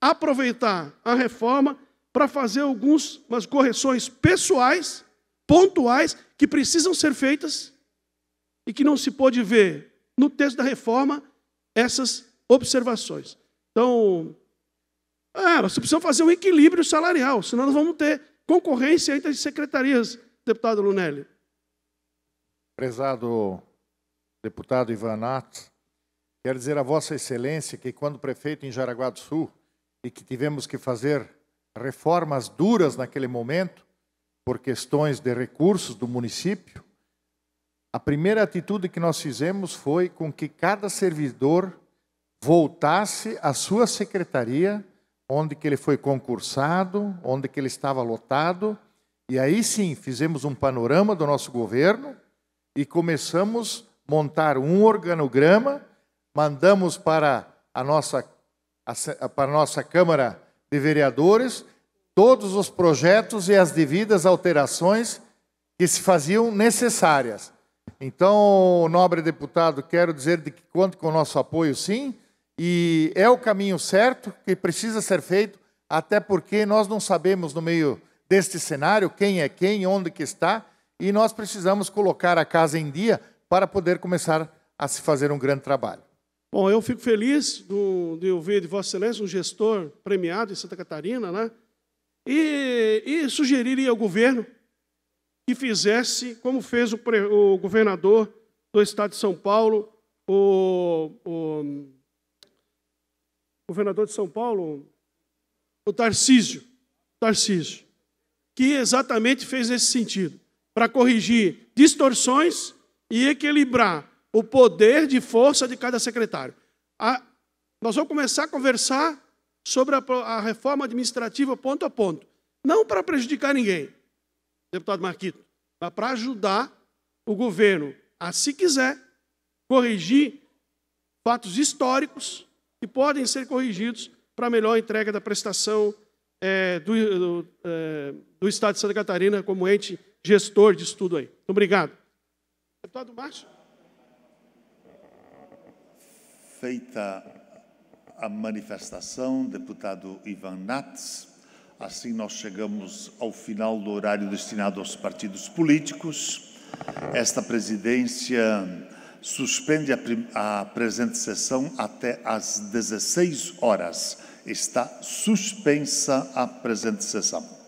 aproveitar a reforma para fazer algumas correções pessoais, pontuais, que precisam ser feitas e que não se pode ver no texto da reforma essas observações. Então, nós é, precisamos fazer um equilíbrio salarial, senão nós vamos ter concorrência entre as secretarias, deputado Lunelli. Prezado deputado Ivan Nath, quero dizer a Vossa Excelência que, quando prefeito em Jaraguá do Sul, e que tivemos que fazer reformas duras naquele momento, por questões de recursos do município, a primeira atitude que nós fizemos foi com que cada servidor voltasse à sua secretaria, onde que ele foi concursado, onde que ele estava lotado, e aí sim fizemos um panorama do nosso governo e começamos a montar um organograma, mandamos para a nossa, para a nossa Câmara de Vereadores todos os projetos e as devidas alterações que se faziam necessárias. Então, nobre deputado, quero dizer de que conte com o nosso apoio, sim, e é o caminho certo que precisa ser feito, até porque nós não sabemos no meio deste cenário quem é quem, onde que está, e nós precisamos colocar a casa em dia para poder começar a se fazer um grande trabalho. Bom, eu fico feliz do, de ouvir de Vossa Excelência um gestor premiado em Santa Catarina, né? E, e sugeriria ao governo que fizesse, como fez o, pre, o governador do estado de São Paulo, o, o governador de São Paulo, o Tarcísio, Tarcísio, que exatamente fez nesse sentido para corrigir distorções e equilibrar o poder de força de cada secretário. A, nós vamos começar a conversar sobre a, a reforma administrativa ponto a ponto. Não para prejudicar ninguém, deputado Marquito, mas para ajudar o governo a, se quiser, corrigir fatos históricos que podem ser corrigidos para melhor entrega da prestação é, do, do, é, do Estado de Santa Catarina como ente gestor disso tudo aí. Muito então, obrigado. Deputado Márcio. Feita a manifestação, deputado Ivan Nats, assim nós chegamos ao final do horário destinado aos partidos políticos. Esta presidência suspende a, a presente sessão até às 16 horas. Está suspensa a presente sessão.